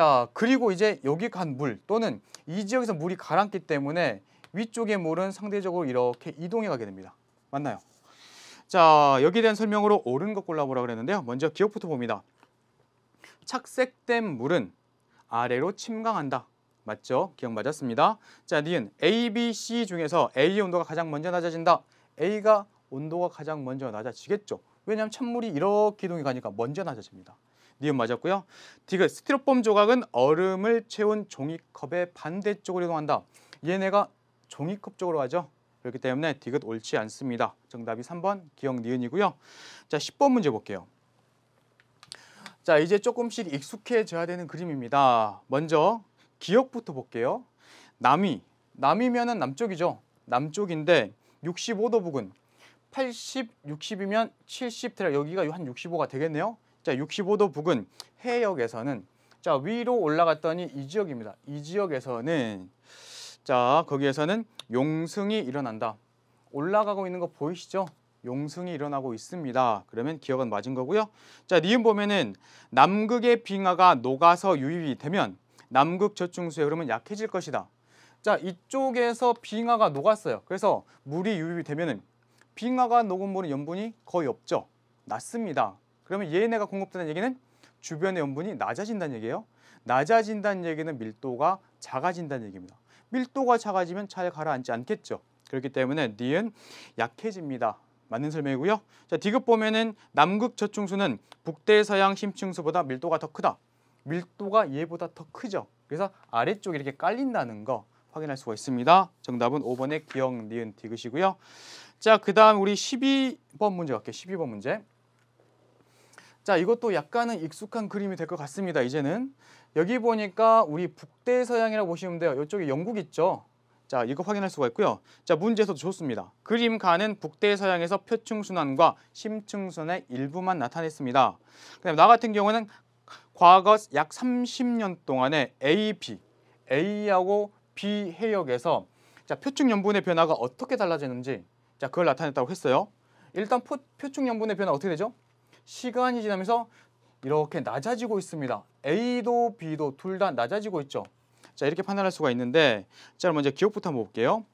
자 그리고 이제 여기 간 물 또는 이 지역에서 물이 가라앉기 때문에 위쪽의 물은 상대적으로 이렇게 이동해 가게 됩니다. 맞나요? 자 여기에 대한 설명으로 옳은 것 골라보라 그랬는데요. 먼저 기억부터 봅니다. 착색된 물은 아래로 침강한다. 맞죠? 기억 맞았습니다. 자, 니은 A, B, C 중에서 A의 온도가 가장 먼저 낮아진다. A가 온도가 가장 먼저 낮아지겠죠. 왜냐하면 찬물이 이렇게 이동이 가니까 먼저 낮아집니다. 니은 맞았고요. 디귿 스티로폼 조각은 얼음을 채운 종이컵의 반대쪽으로 이동한다. 얘네가 종이컵 쪽으로 가죠. 그렇기 때문에 디귿 옳지 않습니다. 정답이 3번 기억 니은이고요. 자, 10번 문제 볼게요. 자, 이제 조금씩 익숙해져야 되는 그림입니다. 먼저 기역부터 볼게요. 남이, 남이면은 남쪽이죠. 남쪽인데 65도 부근, 80, 60이면 70 테라 여기가 한 65가 되겠네요. 자, 65도 부근 해역에서는 자, 위로 올라갔더니 이 지역입니다. 이 지역에서는 자, 거기에서는 용승이 일어난다. 올라가고 있는 거 보이시죠? 용승이 일어나고 있습니다. 그러면 기억은 맞은 거고요. 자, 니은 보면은 남극의 빙하가 녹아서 유입이 되면 남극 저층수의 흐름은 약해질 것이다. 자 이쪽에서 빙하가 녹았어요. 그래서 물이 유입이 되면은 빙하가 녹은 물은 염분이 거의 없죠. 낮습니다. 그러면 얘네가 공급되는 얘기는 주변의 염분이 낮아진다는 얘기예요. 낮아진다는 얘기는 밀도가 작아진다는 얘기입니다. 밀도가 작아지면 잘 가라앉지 않겠죠. 그렇기 때문에 니은 약해집니다. 맞는 설명이고요. 자, 디귿 보면은 남극 저층수는 북대서양 심층수보다 밀도가 더 크다. 밀도가 얘보다 더 크죠. 그래서 아래쪽에 이렇게 깔린다는 거 확인할 수가 있습니다. 정답은 5번의 기억, 니은, 디귿이고요. 자, 그 다음 우리 12번 문제 갈게요. 12번 문제. 자, 이것도 약간은 익숙한 그림이 될 것 같습니다. 이제는 여기 보니까 우리 북대서양이라고 보시면 돼요. 이쪽에 영국 있죠. 자, 이거 확인할 수가 있고요. 자, 문제에서도 좋습니다. 그림 가는 북대서양에서 표층순환과 심층순환의 일부만 나타냈습니다. 그다음 나 같은 경우는 과거 약 30년 동안의 AB, A하고 B 해역에서 자, 표층 연분의 변화가 어떻게 달라지는지 자, 그걸 나타냈다고 했어요. 일단 포, 표층 연분의 변화 어떻게 되죠? 시간이 지나면서 이렇게 낮아지고 있습니다. A도 B도 둘 다 낮아지고 있죠. 자, 이렇게 판단할 수가 있는데 자, 먼저 기억부터 한번 볼게요.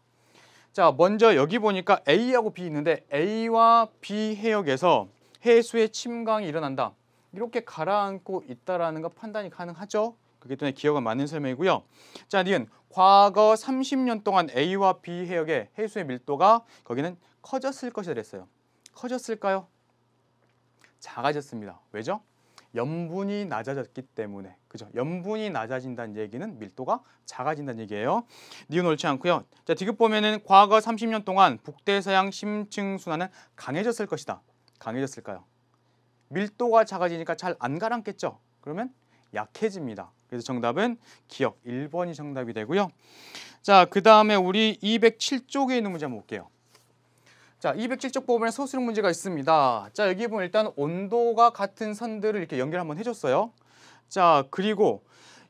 자, 먼저 여기 보니까 A하고 B 있는데 A와 B 해역에서 해수의 침강이 일어난다. 이렇게 가라앉고 있다라는 거 판단이 가능하죠. 그렇기 때문에 기억은 많은 설명이고요. 자, 니은 과거 30년 동안 A와 B 해역의 해수의 밀도가 거기는 커졌을 것이라 했어요. 커졌을까요? 작아졌습니다. 왜죠? 염분이 낮아졌기 때문에 그죠? 염분이 낮아진다는 얘기는 밀도가 작아진다는 얘기예요. 니은 옳지 않고요. 자, 디귿 보면은 과거 30년 동안 북대서양 심층 순환은 강해졌을 것이다. 강해졌을까요? 밀도가 작아지니까 잘 안 가라앉겠죠? 그러면 약해집니다. 그래서 정답은 기억 1번이 정답이 되고요. 자, 그 다음에 우리 207쪽에 있는 문제 한번 볼게요. 자, 207쪽 부분에 서술형 문제가 있습니다. 자, 여기 보면 일단 온도가 같은 선들을 이렇게 연결 한번 해줬어요. 자, 그리고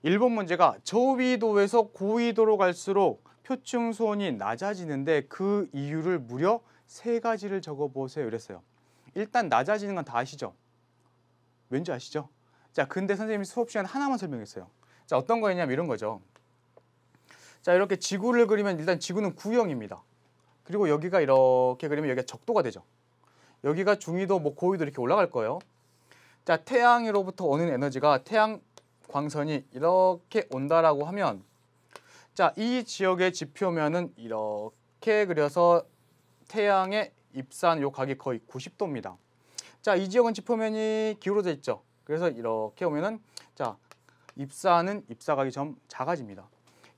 1번 문제가 저위도에서 고위도로 갈수록 표층수온이 낮아지는데 그 이유를 무려 세 가지를 적어보세요 이랬어요. 일단 낮아지는 건 다 아시죠? 왠지 아시죠? 자, 근데 선생님이 수업 시간 하나만 설명했어요. 자, 어떤 거였냐면 이런 거죠. 자, 이렇게 지구를 그리면 일단 지구는 구형입니다. 그리고 여기가 이렇게 그리면 여기가 적도가 되죠. 여기가 중위도, 뭐 고위도 이렇게 올라갈 거예요. 자, 태양으로부터 오는 에너지가 태양 광선이 이렇게 온다라고 하면 자, 이 지역의 지표면은 이렇게 그려서 태양의 입산 요 각이 거의 90도입니다. 자, 이 지역은 지표면이 기울어져 있죠. 그래서 이렇게 오면은 자, 입사하는 입사각이 좀 작아집니다.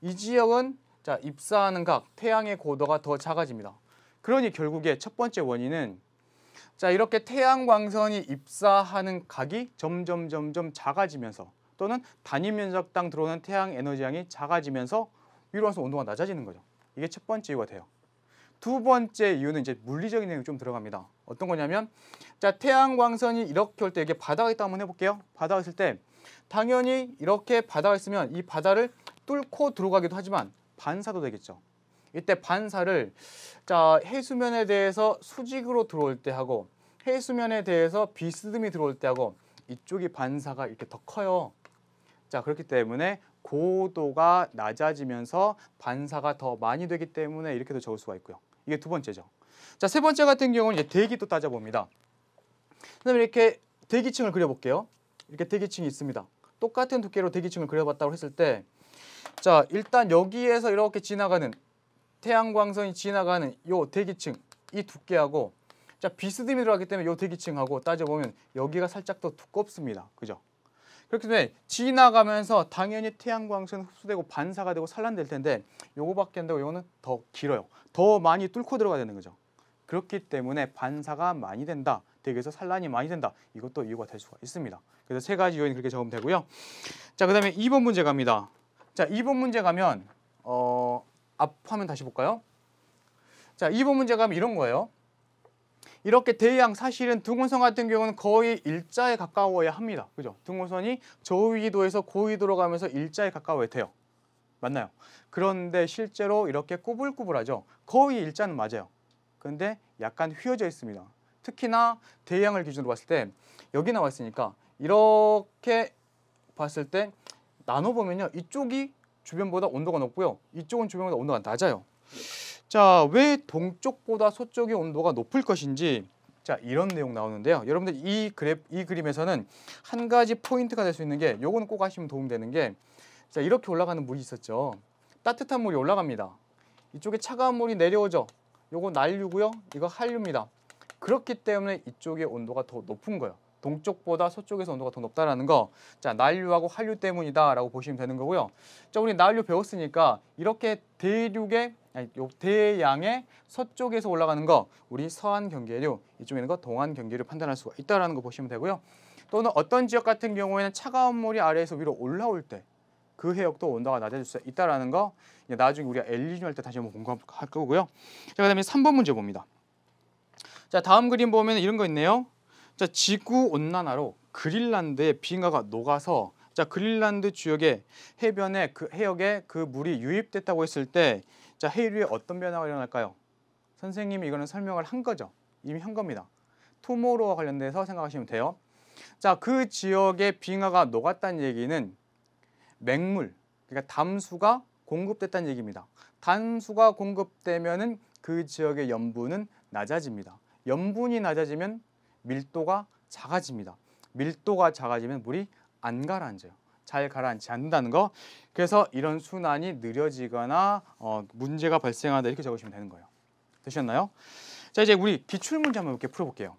이 지역은 자, 입사하는 각, 태양의 고도가 더 작아집니다. 그러니 결국에 첫 번째 원인은 자, 이렇게 태양 광선이 입사하는 각이 점점 점점 작아지면서 또는 단위 면적당 들어오는 태양 에너지량이 작아지면서 위로 와서 온도가 낮아지는 거죠. 이게 첫 번째 이유가 돼요. 두 번째 이유는 이제 물리적인 내용이 좀 들어갑니다. 어떤 거냐면 자 태양광선이 이렇게 올 때 이게 바다가 있다 한번 해볼게요. 바다가 있을 때 당연히 이렇게 바다가 있으면 이 바다를 뚫고 들어가기도 하지만 반사도 되겠죠. 이때 반사를 자 해수면에 대해서 수직으로 들어올 때 하고 해수면에 대해서 비스듬히 들어올 때 하고 이쪽이 반사가 이렇게 더 커요. 자 그렇기 때문에 고도가 낮아지면서 반사가 더 많이 되기 때문에 이렇게도 적을 수가 있고요. 이게 두 번째죠. 자, 세 번째 같은 경우는 이제 대기 또 따져봅니다. 그다음 이렇게 대기층을 그려볼게요. 이렇게 대기층이 있습니다. 똑같은 두께로 대기층을 그려봤다고 했을 때, 자 일단 여기에서 이렇게 지나가는 태양광선이 지나가는 이 대기층 이 두께하고 자 비스듬히 들어가기 때문에 이 대기층하고 따져보면 여기가 살짝 더 두껍습니다. 그죠? 그렇기 때문에 지나가면서 당연히 태양광선 흡수되고 반사가 되고 산란될 텐데 요거밖에 안 되고 요거는 더 길어요. 더 많이 뚫고 들어가야 되는 거죠. 그렇기 때문에 반사가 많이 된다. 대기에서 산란이 많이 된다. 이것도 이유가 될 수가 있습니다. 그래서 세 가지 요인 그렇게 적으면 되고요. 자, 그 다음에 2번 문제 갑니다. 자, 2번 문제 가면 어, 앞 화면 다시 볼까요? 자, 2번 문제 가면 이런 거예요. 이렇게 대양 사실은 등원선 같은 경우는 거의 일자에 가까워야 합니다. 그죠? 등원선이 저위기도에서 고위도로 가면서 일자에 가까워야 돼요. 맞나요? 그런데 실제로 이렇게 꾸불꾸불하죠. 거의 일자는 맞아요. 근데 약간 휘어져 있습니다. 특히나 대양을 기준으로 봤을 때 여기 나와 있으니까 이렇게 봤을 때 나눠보면요. 이쪽이 주변보다 온도가 높고요. 이쪽은 주변보다 온도가 낮아요. 자, 왜 동쪽보다 서쪽의 온도가 높을 것인지 자 이런 내용 나오는데요. 여러분들 이, 그래, 이 그림에서는 한 가지 포인트가 될 수 있는 게요건꼭 하시면 도움되는 게 자 이렇게 올라가는 물이 있었죠. 따뜻한 물이 올라갑니다. 이쪽에 차가운 물이 내려오죠. 요거 난류고요. 이거 한류입니다. 그렇기 때문에 이쪽의 온도가 더 높은 거예요. 동쪽보다 서쪽에서 온도가 더 높다라는 거. 자, 난류하고 한류 때문이다라고 보시면 되는 거고요. 자, 우리 난류 배웠으니까 이렇게 대륙의 아니, 요 대양의 서쪽에서 올라가는 거 우리 서안 경계류 이쪽에 있는 거 동안 경계류 판단할 수가 있다라는 거 보시면 되고요. 또는 어떤 지역 같은 경우에는 차가운 물이 아래에서 위로 올라올 때그 해역도 온도가 낮아질 수 있다라는 거 나중에 우리가 엘리뇨 할때 다시 한번 공부할 거고요. 자, 그다음에 3번 문제 봅니다. 자, 다음 그림 보면 이런 거 있네요. 자, 지구 온난화로 그린란드의 빙하가 녹아서 자, 그린란드 주역의 해변에 그 해역에 그 물이 유입됐다고 했을 때 자, 해류에 어떤 변화가 일어날까요? 선생님이 이거는 설명을 한 거죠. 이미 한 겁니다. 투모로와 관련돼서 생각하시면 돼요. 자, 그 지역의 빙하가 녹았다는 얘기는 맹물, 그러니까 담수가 공급됐다는 얘기입니다. 담수가 공급되면은 그 지역의 염분은 낮아집니다. 염분이 낮아지면 밀도가 작아집니다. 밀도가 작아지면 물이 안 가라앉아요. 잘 가라앉지 않는다는 거. 그래서 이런 순환이 느려지거나 어, 문제가 발생한다 이렇게 적으시면 되는 거예요. 되셨나요? 자 이제 우리 기출 문제 한번 이렇게 풀어볼게요.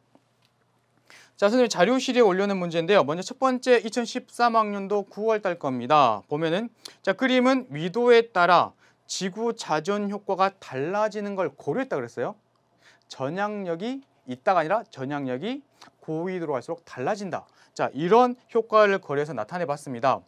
자, 선생님 자료실에 올려놓은 문제인데요. 먼저 첫 번째 2013학년도 9월달 겁니다. 보면은 자 그림은 위도에 따라 지구 자전 효과가 달라지는 걸 고려했다 그랬어요. 전향력이 있다가 아니라 전향력이 고위도로 갈수록 달라진다. 자, 이런 효과를 거래해서 나타내봤습니다.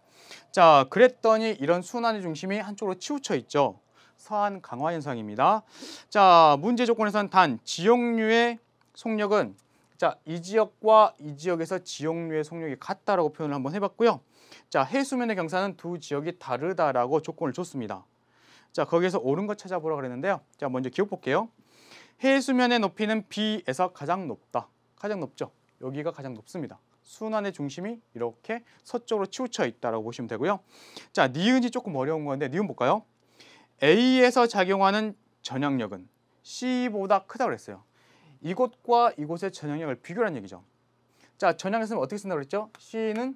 자, 그랬더니 이런 순환의 중심이 한쪽으로 치우쳐 있죠. 서한 강화 현상입니다. 자, 문제 조건에서는단 지역류의 속력은 자, 이 지역과 이 지역에서 지역류의 속력이 같다라고 표현을 한번 해봤고요. 자, 해수면의 경사는 두 지역이 다르다라고 조건을 줬습니다. 자, 거기에서 옳은 거 찾아보라 그랬는데요. 자, 먼저 기억 볼게요. 해수면의 높이는 B에서 가장 높다. 가장 높죠. 여기가 가장 높습니다. 순환의 중심이 이렇게 서쪽으로 치우쳐 있다라고 보시면 되고요. 자, 니은이 조금 어려운 건데 니은 볼까요? A에서 작용하는 전향력은 C보다 크다고 그랬어요. 이곳과 이곳의 전형력을 비교하는 얘기죠. 자, 전형을 쓰면 어떻게 쓴다고 그랬죠? C는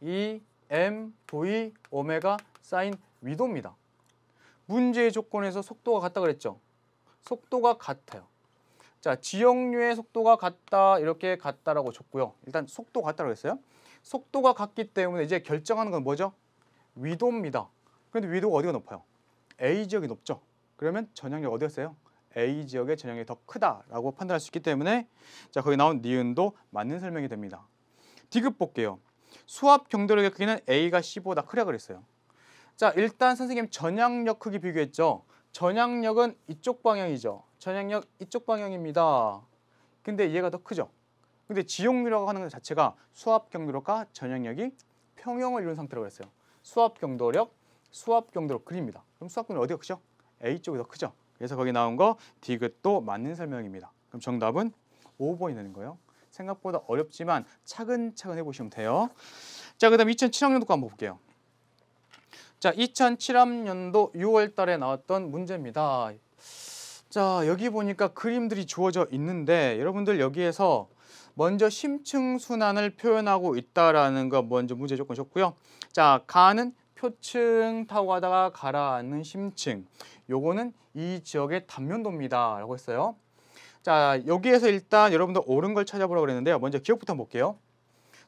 E, M, V, 오메가, 사인, 위도입니다. 문제의 조건에서 속도가 같다 그랬죠? 속도가 같아요. 자, 지역류의 속도가 같다, 이렇게 같다라고 줬고요. 일단 속도 같다고 했어요. 속도가 같기 때문에 이제 결정하는 건 뭐죠? 위도입니다. 그런데 위도가 어디가 높아요? A 지역이 높죠. 그러면 전형력 어디였어요? A 지역의 전형이 더 크다라고 판단할 수 있기 때문에 자 거기 나온 니은도 맞는 설명이 됩니다. D급 볼게요. 수압 경도력의 크기는 A가 15다 크려 그랬어요. 자 일단 선생님 전향력 크기 비교했죠. 전향력은 이쪽 방향이죠. 전향력 이쪽 방향입니다. 근데 얘가 더 크죠. 근데 지용률이라고 하는 것 자체가 수압 경도력과 전향력이 평형을 이룬 상태라고 했어요. 수압 경도력, 수압 경도력 그립니다. 그럼 수압 경도력 어디가 크죠? A 쪽이 더 크죠. 그래서 거기 나온 거 디귿도 맞는 설명입니다. 그럼 정답은 5번이 되는 거예요. 생각보다 어렵지만 차근차근 해보시면 돼요. 자, 그 다음 2007학년도 거 한번 볼게요. 자, 2007학년도 6월 달에 나왔던 문제입니다. 자, 여기 보니까 그림들이 주어져 있는데 여러분들 여기에서 먼저 심층순환을 표현하고 있다라는 거 먼저 문제 조건 이 줬고요. 자, 가는 표층 타고 가다가 가라앉는 심층. 요거는 이 지역의 단면도입니다. 라고 했어요. 자, 여기에서 일단 여러분들 옳은 걸 찾아보라고 그랬는데요. 먼저 기억부터 볼게요.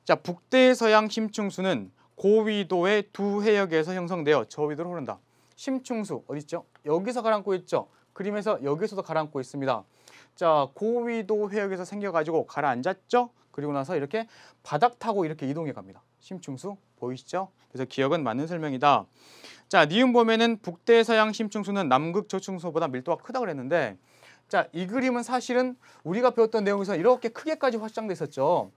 자, 북대서양 심충수는 고위도의 두 해역에서 형성되어 저위도로 흐른다. 심충수 어디 있죠? 여기서 가라앉고 있죠. 그림에서 여기서도 가라앉고 있습니다. 자, 고위도 해역에서 생겨가지고 가라앉았죠? 그리고 나서 이렇게 바닥 타고 이렇게 이동해 갑니다. 심충수 보이시죠? 그래서 기억은 맞는 설명이다. 자, 니은 보면은 북대서양 심층수는 남극 저층수보다 밀도가 크다고 그랬는데 자, 이 그림은 사실은 우리가 배웠던 내용에서 이렇게 크게까지 확장돼 있었죠.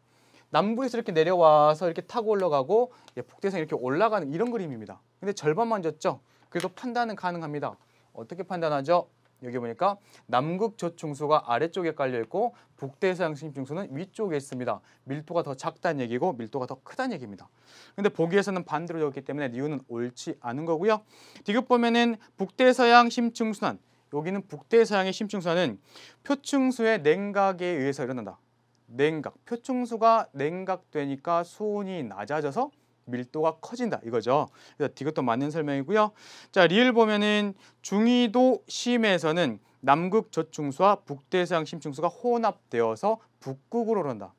남부에서 이렇게 내려와서 이렇게 타고 올라가고 북대상 이렇게 올라가는 이런 그림입니다. 근데 절반만 졌죠. 그래도 판단은 가능합니다. 어떻게 판단하죠? 여기 보니까 남극 저층수가 아래쪽에 깔려 있고 북대서양 심층수는 위쪽에 있습니다. 밀도가 더 작다는 얘기고 밀도가 더 크다는 얘기입니다. 근데 보기에서는 반대로 되었기 때문에 이유는 옳지 않은 거고요. 디귿 보면은 북대서양 심층수는 여기는 북대서양의 심층수는 표층수의 냉각에 의해서 일어난다. 냉각, 표층수가 냉각되니까 수온이 낮아져서 밀도가 커진다 이거죠. 그래서 이것도 맞는 설명이고요. 자, 리을 보면은 중위도 심에서는 남극 저충수와 북대서양 심층수가 혼합되어서 북극으로 흐른다.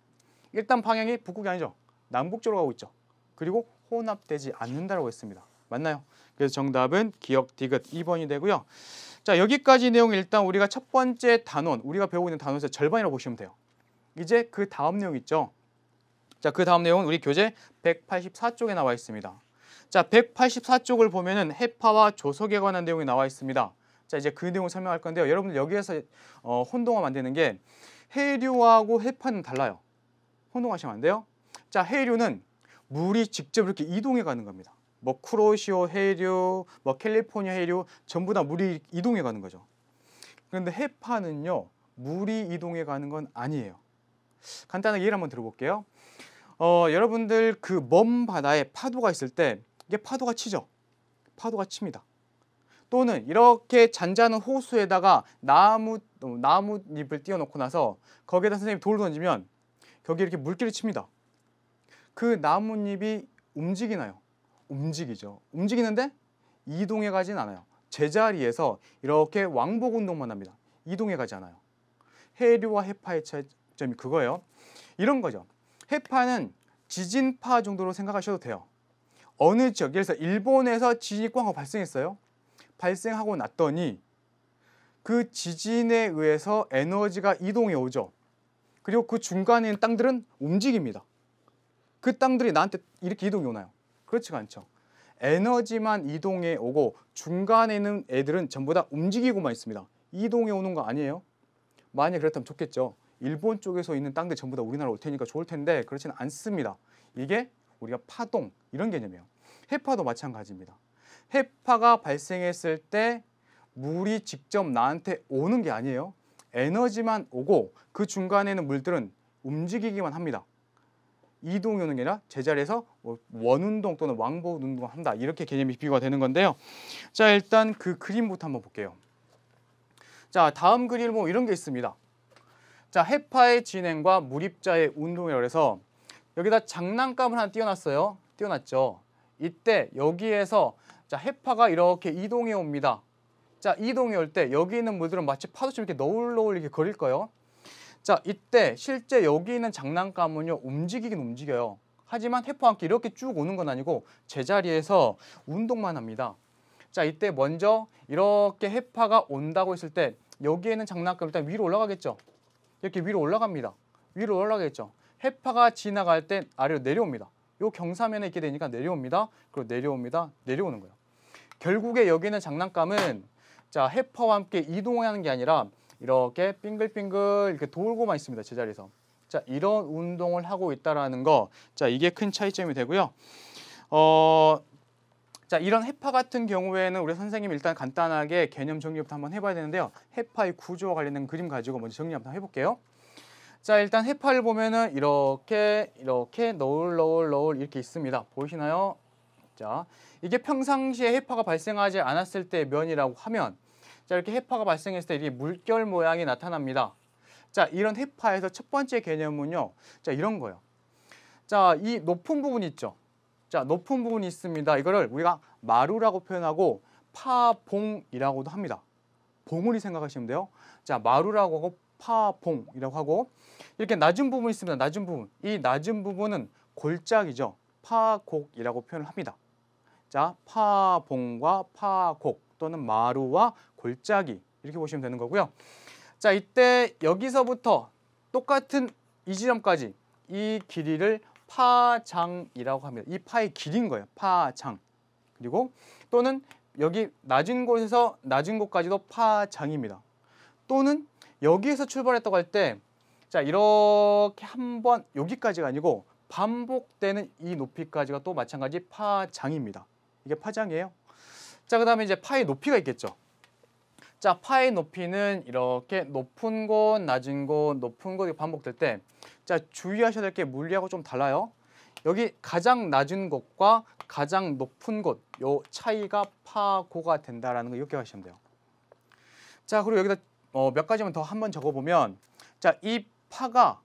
일단 방향이 북극이 아니죠. 남극 쪽으로 가고 있죠. 그리고 혼합되지 않는다라고 했습니다. 맞나요? 그래서 정답은 기억 디귿 2번이 되고요. 자, 여기까지 내용 일단 우리가 첫 번째 단원, 우리가 배우고 있는 단원에서 절반이라고 보시면 돼요. 이제 그 다음 내용 있죠. 자, 그 다음 내용은 우리 교재 184쪽에 나와 있습니다. 자, 184쪽을 보면은 해파와 조석에 관한 내용이 나와 있습니다. 자, 이제 그 내용을 설명할 건데요. 여러분들 여기에서 어, 혼동화 만드는 게 해류하고 해파는 달라요. 혼동하시면 안 돼요. 자, 해류는 물이 직접 이렇게 이동해 가는 겁니다. 뭐 크로시오 해류, 뭐 캘리포니아 해류 전부 다 물이 이동해 가는 거죠. 그런데 해파는요. 물이 이동해 가는 건 아니에요. 간단하게 예를 한번 들어볼게요. 어, 여러분들 그 먼 바다에 파도가 있을 때 이게 파도가 치죠. 파도가 칩니다. 또는 이렇게 잔잔한 호수에다가 나무 어, 나뭇잎을 띄워놓고 나서 거기에다 선생님 돌을 던지면 거기 이렇게 물기를 칩니다. 그 나뭇잎이 움직이나요? 움직이죠. 움직이는데 이동해 가진 않아요. 제자리에서 이렇게 왕복 운동만 합니다. 이동해 가지 않아요. 해류와 해파의 차이점이 그거예요. 이런 거죠. 해파는 지진파 정도로 생각하셔도 돼요. 어느 지역, 예를 들어서 일본에서 지진이 꽝 발생했어요. 발생하고 났더니 그 지진에 의해서 에너지가 이동해 오죠. 그리고 그 중간에 있는 땅들은 움직입니다. 그 땅들이 나한테 이렇게 이동이 오나요? 그렇지 않죠. 에너지만 이동해 오고 중간에 있는 애들은 전부 다 움직이고만 있습니다. 이동해 오는 거 아니에요? 만약 그렇다면 좋겠죠. 일본 쪽에서 있는 땅들 전부 다 우리나라 올 테니까 좋을 텐데 그렇지는 않습니다. 이게 우리가 파동 이런 개념이에요. 해파도 마찬가지입니다. 해파가 발생했을 때 물이 직접 나한테 오는 게 아니에요. 에너지만 오고 그 중간에는 물들은 움직이기만 합니다. 이동이 오는 게 아니라 제자리에서 원운동 또는 왕복 운동을 한다. 이렇게 개념이 비교가 되는 건데요. 자, 일단 그 그림부터 한번 볼게요. 자, 다음 그림 은뭐 이런 게 있습니다. 자 해파의 진행과 무립자의 운동이라 해서 여기다 장난감을 하나 띄워놨어요. 띄워놨죠. 이때 여기에서 자 해파가 이렇게 이동해 옵니다. 자 이동해 올 때 여기 있는 물들은 마치 파도처럼 이렇게 너울너울 이렇게 걸릴 거예요. 자 이때 실제 여기 있는 장난감은요 움직이긴 움직여요. 하지만 해파와 함께 이렇게 쭉 오는 건 아니고 제자리에서 운동만 합니다. 자 이때 먼저 이렇게 해파가 온다고 했을 때 여기에는 장난감 일단 위로 올라가겠죠. 이렇게 위로 올라갑니다. 위로 올라가겠죠. 해파가 지나갈 때 아래로 내려옵니다. 요 경사면에 있게 되니까 내려옵니다. 그리고 내려옵니다. 내려오는 거예요. 결국에 여기는 장난감은 자 해파와 함께 이동하는 게 아니라 이렇게 빙글빙글 이렇게 돌고만 있습니다. 제자리에서. 자 이런 운동을 하고 있다라는 거. 자 이게 큰 차이점이 되고요. 어 자, 이런 헤파 같은 경우에는 우리 선생님 일단 간단하게 개념 정리부터 한번 해봐야 되는데요. 헤파의 구조와 관련된 그림 가지고 먼저 정리 한번 해볼게요. 자, 일단 헤파를 보면은 이렇게, 이렇게, 너울, 너울, 너울 이렇게 있습니다. 보이시나요? 자, 이게 평상시에 헤파가 발생하지 않았을 때의 면이라고 하면 자, 이렇게 헤파가 발생했을 때 이게 물결 모양이 나타납니다. 자, 이런 헤파에서 첫 번째 개념은요. 자, 이런 거예요. 자, 이 높은 부분 있죠. 자, 높은 부분이 있습니다. 이거를 우리가 마루라고 표현하고 파봉이라고도 합니다. 봉우리 생각하시면 돼요. 자, 마루라고 하고 파봉이라고 하고 이렇게 낮은 부분이 있습니다. 낮은 부분. 이 낮은 부분은 골짜기죠 파곡이라고 표현을 합니다. 자, 파봉과 파곡 또는 마루와 골짜기 이렇게 보시면 되는 거고요. 자, 이때 여기서부터 똑같은 이 지점까지 이 길이를 파장이라고 합니다. 이 파의 길인 거예요. 파장. 그리고 또는 여기 낮은 곳에서 낮은 곳까지도 파장입니다. 또는 여기에서 출발했다고 할때 자, 이렇게 한번 여기까지가 아니고 반복되는 이 높이까지가 또 마찬가지 파장입니다. 이게 파장이에요. 자, 그 다음에 이제 파의 높이가 있겠죠. 자, 파의 높이는 이렇게 높은 곳, 낮은 곳, 높은 곳이 반복될 때 자, 주의하셔야 될 게 물리하고 좀 달라요. 여기 가장 낮은 곳과 가장 높은 곳, 요 차이가 파고가 된다라는 거 이렇게 하시면 돼요. 자, 그리고 여기다 어, 몇 가지만 더 한번 적어보면 자, 이 파가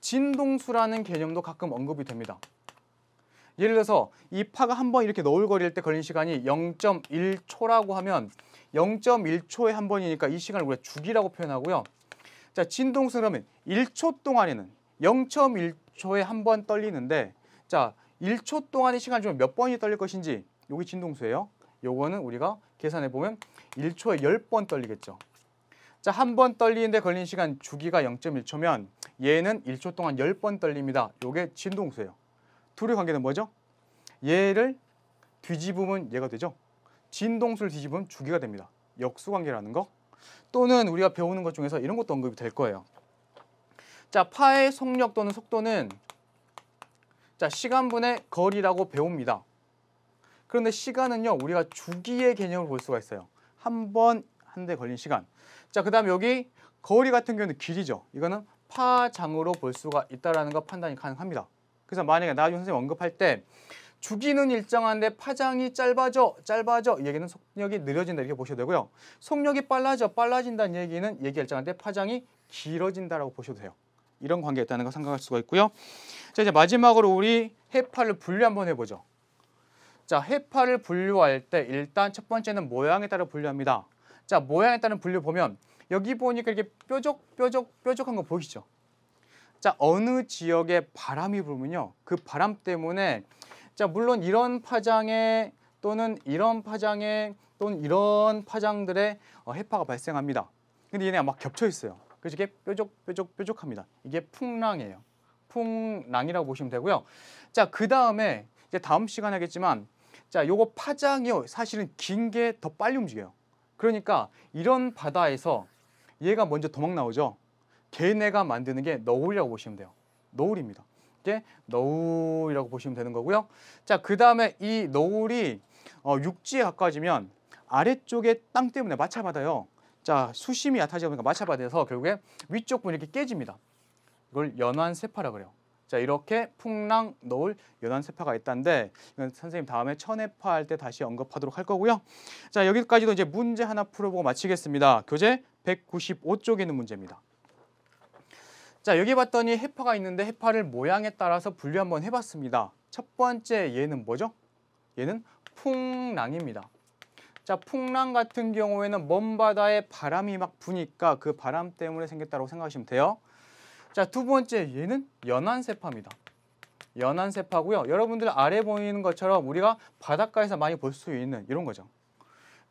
진동수라는 개념도 가끔 언급이 됩니다. 예를 들어서 이 파가 한번 이렇게 너울거릴 때 걸린 시간이 0.1초라고 하면 0.1초에 한 번이니까 이 시간을 우리가 주기라고 표현하고요. 자, 진동수 그러면 1초 동안에는 0.1초에 한 번 떨리는데 자, 1초 동안의 시간을 주몇 번이 떨릴 것인지 여기 진동수예요. 요거는 우리가 계산해 보면 1초에 10번 떨리겠죠. 자, 한 번 떨리는데 걸린 시간 주기가 0.1초면 얘는 1초 동안 10번 떨립니다. 요게 진동수예요. 둘의 관계는 뭐죠? 얘를 뒤집으면 얘가 되죠. 진동술 뒤집음 주기가 됩니다. 역수관계라는 거 또는 우리가 배우는 것 중에서 이런 것도 언급이 될 거예요. 자, 파의 속력 또는 속도는 자 시간분의 거리라고 배웁니다. 그런데 시간은요 우리가 주기의 개념을 볼 수가 있어요. 한 번한 대 걸린 시간. 자 그다음 여기 거리 같은 경우는 길이죠. 이거는 파장으로 볼 수가 있다라는 거 판단이 가능합니다. 그래서 만약에 나중 에 선생님 언급할 때 주기는 일정한데 파장이 짧아져 짧아져 이 얘기는 속력이 느려진다 이렇게 보셔도 되고요. 속력이 빨라져 빨라진다는 얘기는 얘기 일정한데 파장이 길어진다라고 보셔도 돼요. 이런 관계가 있다는 거 생각할 수가 있고요. 자 이제 마지막으로 우리 해파를 분류 한번 해보죠. 자 해파를 분류할 때 일단 첫 번째는 모양에 따라 분류합니다. 자 모양에 따른 분류 보면 여기 보니까 이렇게 뾰족 뾰족 뾰족한 거 보이시죠? 자 어느 지역에 바람이 불면요 그 바람 때문에 자 물론 이런 파장에 또는 이런 파장에 또는 이런 파장들의 어, 해파가 발생합니다. 근데 얘네가 막 겹쳐 있어요. 그래서 이게 뾰족뾰족뾰족합니다. 이게 풍랑이에요. 풍랑이라고 보시면 되고요. 자, 그 다음에 이제 다음 시간에 하겠지만 자, 요거 파장이요. 사실은 긴 게 더 빨리 움직여요. 그러니까 이런 바다에서 얘가 먼저 도망 나오죠. 걔네가 만드는 게 너울이라고 보시면 돼요. 너울입니다. 이깝게 너울이라고 보시면 되는 거고요. 자, 그 다음에 이 너울이 어, 육지에 가까워지면 아래쪽에 땅 때문에 마찰받아요. 자, 수심이 얕아지다 보니까 마찰받아서 결국에 위쪽 분이 이렇게 깨집니다. 이걸 연안세파라 그래요. 자, 이렇게 풍랑, 너을 연안세파가 있다는데 이건 선생님 다음에 천해파 할 때 다시 언급하도록 할 거고요. 자, 여기까지도 이제 문제 하나 풀어보고 마치겠습니다. 교재 195쪽에 있는 문제입니다. 자 여기 봤더니 해파가 있는데 해파를 모양에 따라서 분류 한번 해봤습니다. 첫 번째 얘는 뭐죠? 얘는 풍랑입니다. 자 풍랑 같은 경우에는 먼 바다에 바람이 막 부니까 그 바람 때문에 생겼다고 생각하시면 돼요. 자 두 번째 얘는 연안세파입니다. 연안세파고요. 여러분들 아래 보이는 것처럼 우리가 바닷가에서 많이 볼 수 있는 이런 거죠.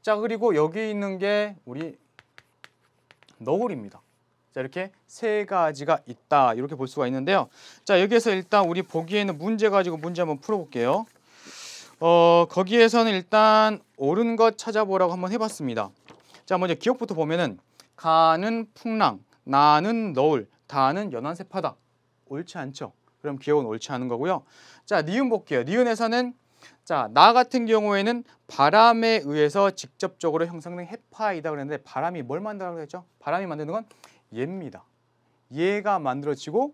자 그리고 여기 있는 게 우리 너구입니다 자 이렇게 세 가지가 있다 이렇게 볼 수가 있는데요. 자 여기에서 일단 우리 보기에는 문제 가지고 문제 한번 풀어볼게요. 어 거기에서는 일단 옳은 것 찾아보라고 한번 해봤습니다. 자 먼저 기억부터 보면은 가는 풍랑, 나는 너울, 다는 연한세파다 옳지 않죠? 그럼 기억은 옳지 않은 거고요. 자 니은 볼게요. 니은에서는 자, 나 같은 경우에는 바람에 의해서 직접적으로 형성된 해파이다 그랬는데 바람이 뭘만들라고 했죠? 바람이 만드는 건 얘입니다. 얘가 만들어지고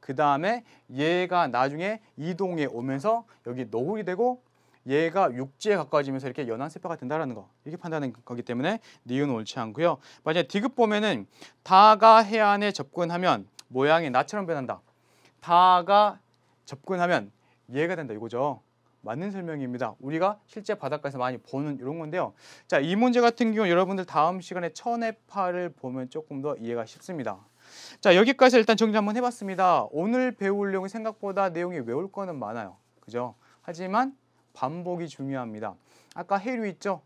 그 다음에 얘가 나중에 이동해 오면서 여기 노 h 이 되고 얘가 육지에 가까워지면서 이렇게 연한세포가 된다는 거 이렇게 판단하는 거기 때문에 니은 옳지 않고요. 만약 디귿 보면은 다가 해안에 접근하면 모양이 나처럼 변한다. 다가 접근하면 얘가 된다 이거죠. 맞는 설명입니다. 우리가 실제 바닷가에서 많이 보는 이런 건데요. 자, 이 문제 같은 경우 여러분들 다음 시간에 천해파를 보면 조금 더 이해가 쉽습니다. 자, 여기까지 일단 정리 한번 해봤습니다. 오늘 배우려고 생각보다 내용이 외울 거는 많아요. 그죠? 하지만 반복이 중요합니다. 아까 해류 있죠?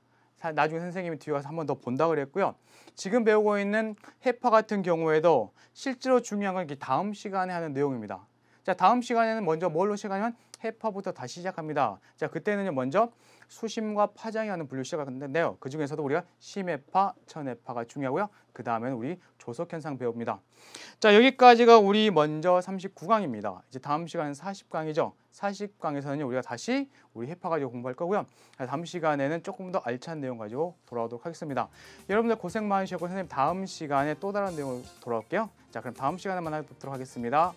나중에 선생님이 뒤에 가서 한번더 본다 그랬고요. 지금 배우고 있는 해파 같은 경우에도 실제로 중요한 건 이렇게 다음 시간에 하는 내용입니다. 자, 다음 시간에는 먼저 뭘로 시간이면 해파부터 다시 시작합니다. 자, 그때는요, 먼저 수심과 파장이 하는 분류 시작하는데요. 그 중에서도 우리가 심해파, 천해파가 중요하고요. 그 다음에는 우리 조석현상 배웁니다. 자, 여기까지가 우리 먼저 39강입니다. 이제 다음 시간은 40강이죠. 40강에서는 우리가 다시 우리 해파 가지고 공부할 거고요. 다음 시간에는 조금 더 알찬 내용 가지고 돌아오도록 하겠습니다. 여러분들 고생 많으셨고 선생님 다음 시간에 또 다른 내용으로 돌아올게요. 자, 그럼 다음 시간에 만나도록 뵙 하겠습니다.